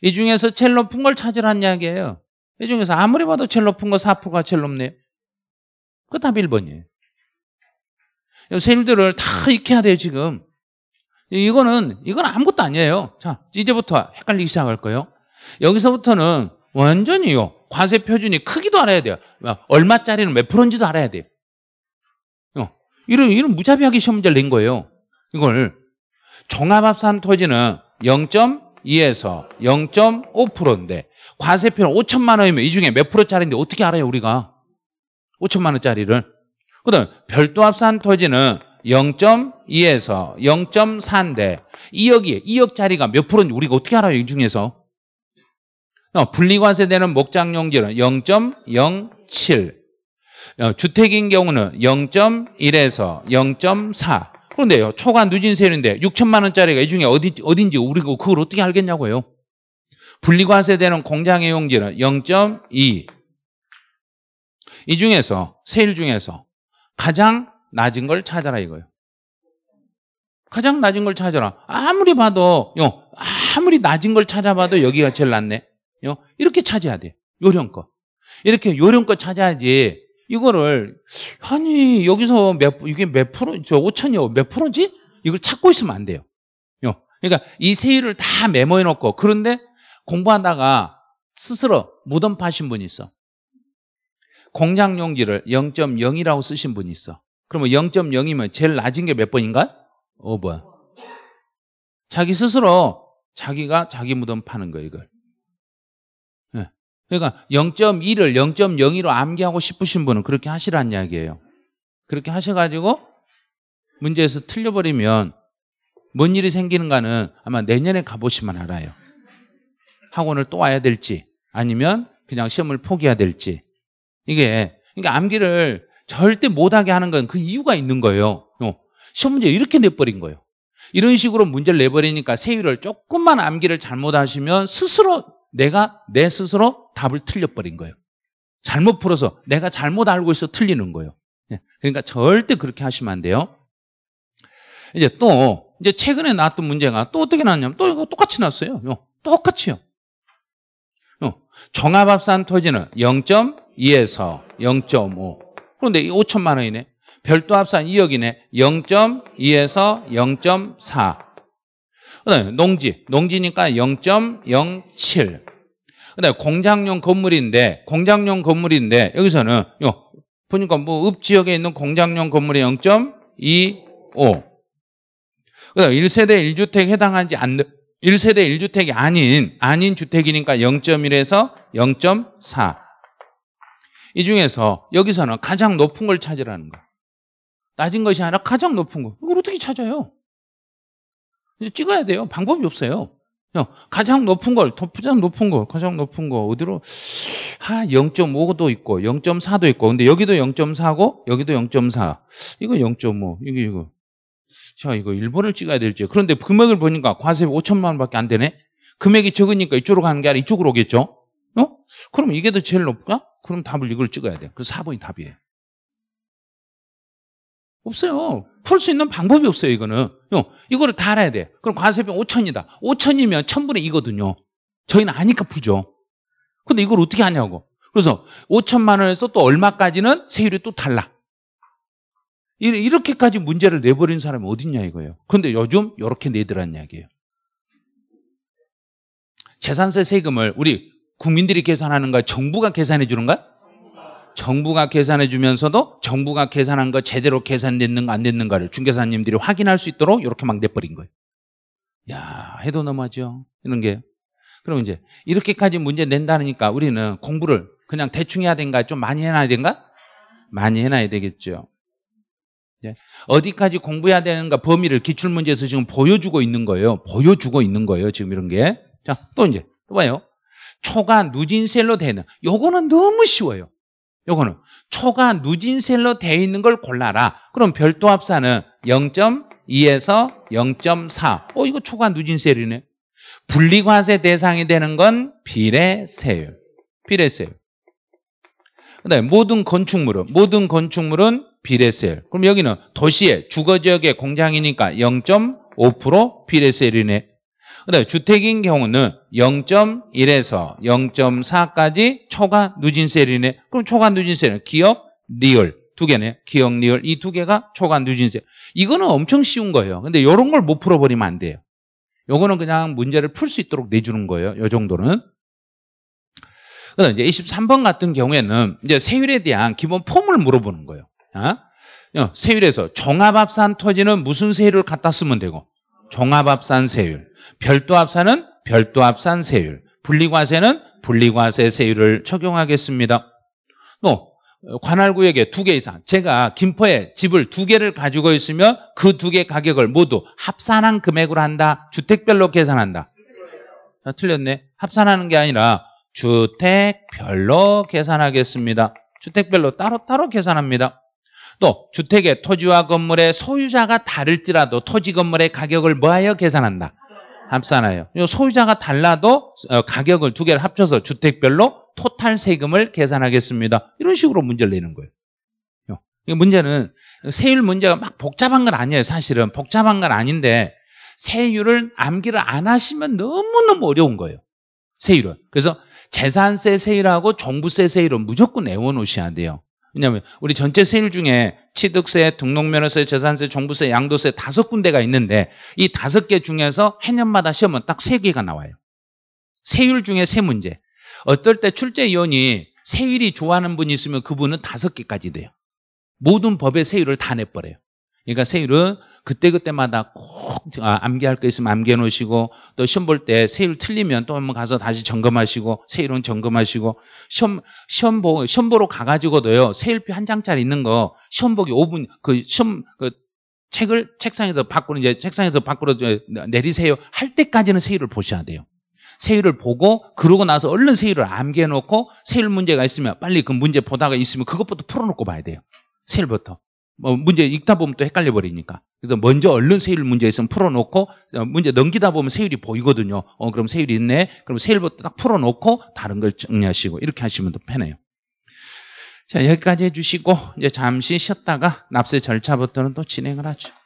이 중에서 제일 높은 걸 찾으란 이야기예요. 이 중에서 아무리 봐도 제일 높은 거 사포가 제일 높네요. 그답 1번이에요. 세율들을 다 익혀야 돼요, 지금. 이거는 이건 아무것도 아니에요. 자, 이제부터 헷갈리기 시작할 거예요. 여기서부터는 완전히요. 과세 표준이 크기도 알아야 돼요. 얼마짜리는 몇 프로인지도 알아야 돼요. 어, 이런 이런 무자비하게 시험 문제를 낸 거예요. 이걸 종합합산 토지는 0.2에서 0.5%인데 과세표는 5천만 원이면 이 중에 몇 프로짜리인데 어떻게 알아요 우리가 5천만 원짜리를 그다음 별도 합산 토지는 0.2에서 0.4인데 2억이 2억 자리가 몇 프로인지 우리가 어떻게 알아요? 이 중에서. 어, 분리과세되는 목장용지는 0.07 어, 주택인 경우는 0.1에서 0.4 그런데요 초과 누진세율인데 6천만 원짜리가 이 중에 어디, 어딘지 우리가 그걸 어떻게 알겠냐고요 분리과세되는 공장의 용지는 0.2 이 중에서 세일 중에서 가장 낮은 걸 찾아라 이거예요. 가장 낮은 걸 찾아라. 아무리 봐도 요 아무리 낮은 걸 찾아봐도 여기가 제일 낮네. 요 이렇게 찾아야 돼. 요령껏. 이렇게 요령껏 찾아야지. 이거를 아니 여기서 몇 이게 몇 프로 저 5천여 몇 프로지? 이걸 찾고 있으면 안 돼요. 요. 그러니까 이 세율을 다 메모해 놓고 그런데 공부하다가 스스로 무덤 파신 분이 있어. 공장 용지를 0.0이라고 쓰신 분이 있어. 그러면 0.0이면 제일 낮은 게 몇 번인가? 5번. 어, 자기 스스로 자기가 자기 무덤 파는 거예요, 이걸. 예. 그러니까 0.1을 0.02로 암기하고 싶으신 분은 그렇게 하시란 이야기예요. 그렇게 하셔가지고 문제에서 틀려버리면 뭔 일이 생기는가는 아마 내년에 가보시면 알아요. 학원을 또 와야 될지 아니면 그냥 시험을 포기해야 될지 이게 그러니까 암기를 절대 못하게 하는 건 그 이유가 있는 거예요. 어. 시험 문제 이렇게 내버린 거예요. 이런 식으로 문제를 내버리니까 세율을 조금만 암기를 잘못하시면 스스로 내가 내 스스로 답을 틀려버린 거예요. 잘못 풀어서 내가 잘못 알고 있어 틀리는 거예요. 예. 그러니까 절대 그렇게 하시면 안 돼요. 이제 또 이제 최근에 나왔던 문제가 또 어떻게 나왔냐면 또 이거 똑같이 나왔어요 어. 똑같이요. 어. 종합합산 토지는 0.2에서 0.5 그런데 이 5천만 원이네. 별도 합산 2억이네. 0.2에서 0.4. 그다음 농지. 농지니까 0.07. 그다음 공장용 건물인데 공장용 건물인데 여기서는 요 보니까 뭐읍 지역에 있는 공장용 건물이 0.25. 그다음 1세대 1주택 해당하지 않는 1세대 1주택이 아닌 아닌 주택이니까 0.1에서 0.4. 이 중에서 여기서는 가장 높은 걸 찾으라는 거 낮은 것이 아니라 가장 높은 거. 이걸 어떻게 찾아요? 이제 찍어야 돼요. 방법이 없어요. 가장 높은 걸, 가장 높은 거, 가장 높은 거, 어디로? 아, 0.5도 있고, 0.4도 있고, 근데 여기도 0.4고, 여기도 0.4. 이거 0.5, 이게 이거. 자, 이거 1번을 찍어야 될지. 그런데 금액을 보니까 과세 5천만 원밖에 안 되네? 금액이 적으니까 이쪽으로 가는 게 아니라 이쪽으로 오겠죠? 어? 그럼 이게 더 제일 높을까? 그럼 답을 이걸 찍어야 돼. 그 4번이 답이에요. 없어요. 풀 수 있는 방법이 없어요, 이거는. 이거를 다 알아야 돼. 그럼 과세병 5천이다. 5천이면 1000분의 2거든요. 저희는 아니까 푸죠. 근데 이걸 어떻게 하냐고. 그래서 5천만 원에서 또 얼마까지는 세율이 또 달라. 이렇게까지 문제를 내버린 사람이 어딨냐 이거예요. 근데 요즘 이렇게 내더란 이야기예요. 재산세 세금을 우리 국민들이 계산하는 거야? 정부가 계산해 주는 거야? 정부가 계산해 주면서도 정부가 계산한 거 제대로 계산됐는가 안 됐는가를 중개사님들이 확인할 수 있도록 이렇게 막 내버린 거예요. 야 해도 너무하죠 이런 게. 그럼 이제 이렇게까지 문제 낸다니까 우리는 공부를 그냥 대충 해야 된가 좀 많이 해놔야 된가? 많이 해놔야 되겠죠. 이제 네. 어디까지 공부해야 되는가 범위를 기출문제에서 지금 보여주고 있는 거예요. 보여주고 있는 거예요. 지금 이런 게. 자, 또 이제, 또 봐요. 초가 누진 셀로 되는 요거는 너무 쉬워요. 요거는 초가 누진 셀로 되어 있는 걸 골라라. 그럼 별도 합산은 0.2에서 0.4. 어 이거 초가 누진 셀이네. 분리과세 대상이 되는 건비례세율비례세율그다음 모든 건축물은 모든 건축물은 비례세율. 그럼 여기는 도시의 주거 지역의 공장이니까 0.5% 비례세율이네. 그다음 주택인 경우는 0.1에서 0.4까지 초과 누진세율이네. 그럼 초과 누진세율은 기업 리얼 두 개네. 기업 리얼 이 두 개가 초과 누진세. 이거는 엄청 쉬운 거예요. 근데 이런 걸 못 풀어버리면 안 돼요. 요거는 그냥 문제를 풀 수 있도록 내주는 거예요. 요 정도는. 그다음 이제 23번 같은 경우에는 이제 세율에 대한 기본 폼을 물어보는 거예요. 어? 어 세율에서 종합합산 토지는 무슨 세율을 갖다 쓰면 되고 종합합산 세율. 별도 합산은 별도 합산 세율, 분리과세는 분리과세 세율을 적용하겠습니다. 또 관할구역에 두 개 이상 제가 김포에 집을 두 개를 가지고 있으면 그 두 개 가격을 모두 합산한 금액으로 한다. 주택별로 계산한다. 아, 틀렸네. 합산하는 게 아니라 주택별로 계산하겠습니다. 주택별로 따로따로 계산합니다. 또 주택의 토지와 건물의 소유자가 다를지라도 토지 건물의 가격을 뭐하여 계산한다. 합산하여 소유자가 달라도 어, 가격을 두 개를 합쳐서 주택별로 토탈 세금을 계산하겠습니다. 이런 식으로 문제를 내는 거예요. 문제는 세율 문제가 막 복잡한 건 아니에요. 사실은 복잡한 건 아닌데 세율을 암기를 안 하시면 너무너무 어려운 거예요. 세율은. 그래서 재산세 세율하고 종부세 세율은 무조건 내워놓으셔야 돼요. 왜냐하면 우리 전체 세율 중에 취득세, 등록면허세, 재산세, 종부세, 양도세 다섯 군데가 있는데 이 다섯 개 중에서 해년마다 시험은 딱 세 개가 나와요. 세율 중에 세 문제. 어떨 때 출제위원이 세율이 좋아하는 분이 있으면 그분은 다섯 개까지 돼요. 모든 법의 세율을 다 내버려요. 그러니까 세율은 그때그때마다 꼭 아, 암기할 거 있으면 암기해 놓으시고 또 시험 볼 때 세율 틀리면 또 한번 가서 다시 점검하시고 세율은 점검하시고 시험 시험 보 시험 보러 가 가지고도요. 세율표 한 장짜리 있는 거 시험 보기 5분 그 시험 그 책을 책상에서 밖으로 이제 책상에서 밖으로 내리세요 할 때까지는 세율을 보셔야 돼요. 세율을 보고 그러고 나서 얼른 세율을 암기해 놓고 세율 문제가 있으면 빨리 그 문제 보다가 있으면 그것부터 풀어 놓고 봐야 돼요. 세율부터. 뭐 문제 읽다 보면 또 헷갈려 버리니까. 그래서 먼저 얼른 세율 문제 에선 풀어놓고 어, 문제 넘기다 보면 세율이 보이거든요. 어 그럼 세율이 있네. 그럼 세율부터 딱 풀어놓고 다른 걸 정리하시고 이렇게 하시면 더 편해요. 자 여기까지 해주시고 이제 잠시 쉬었다가 납세 절차부터는 또 진행을 하죠.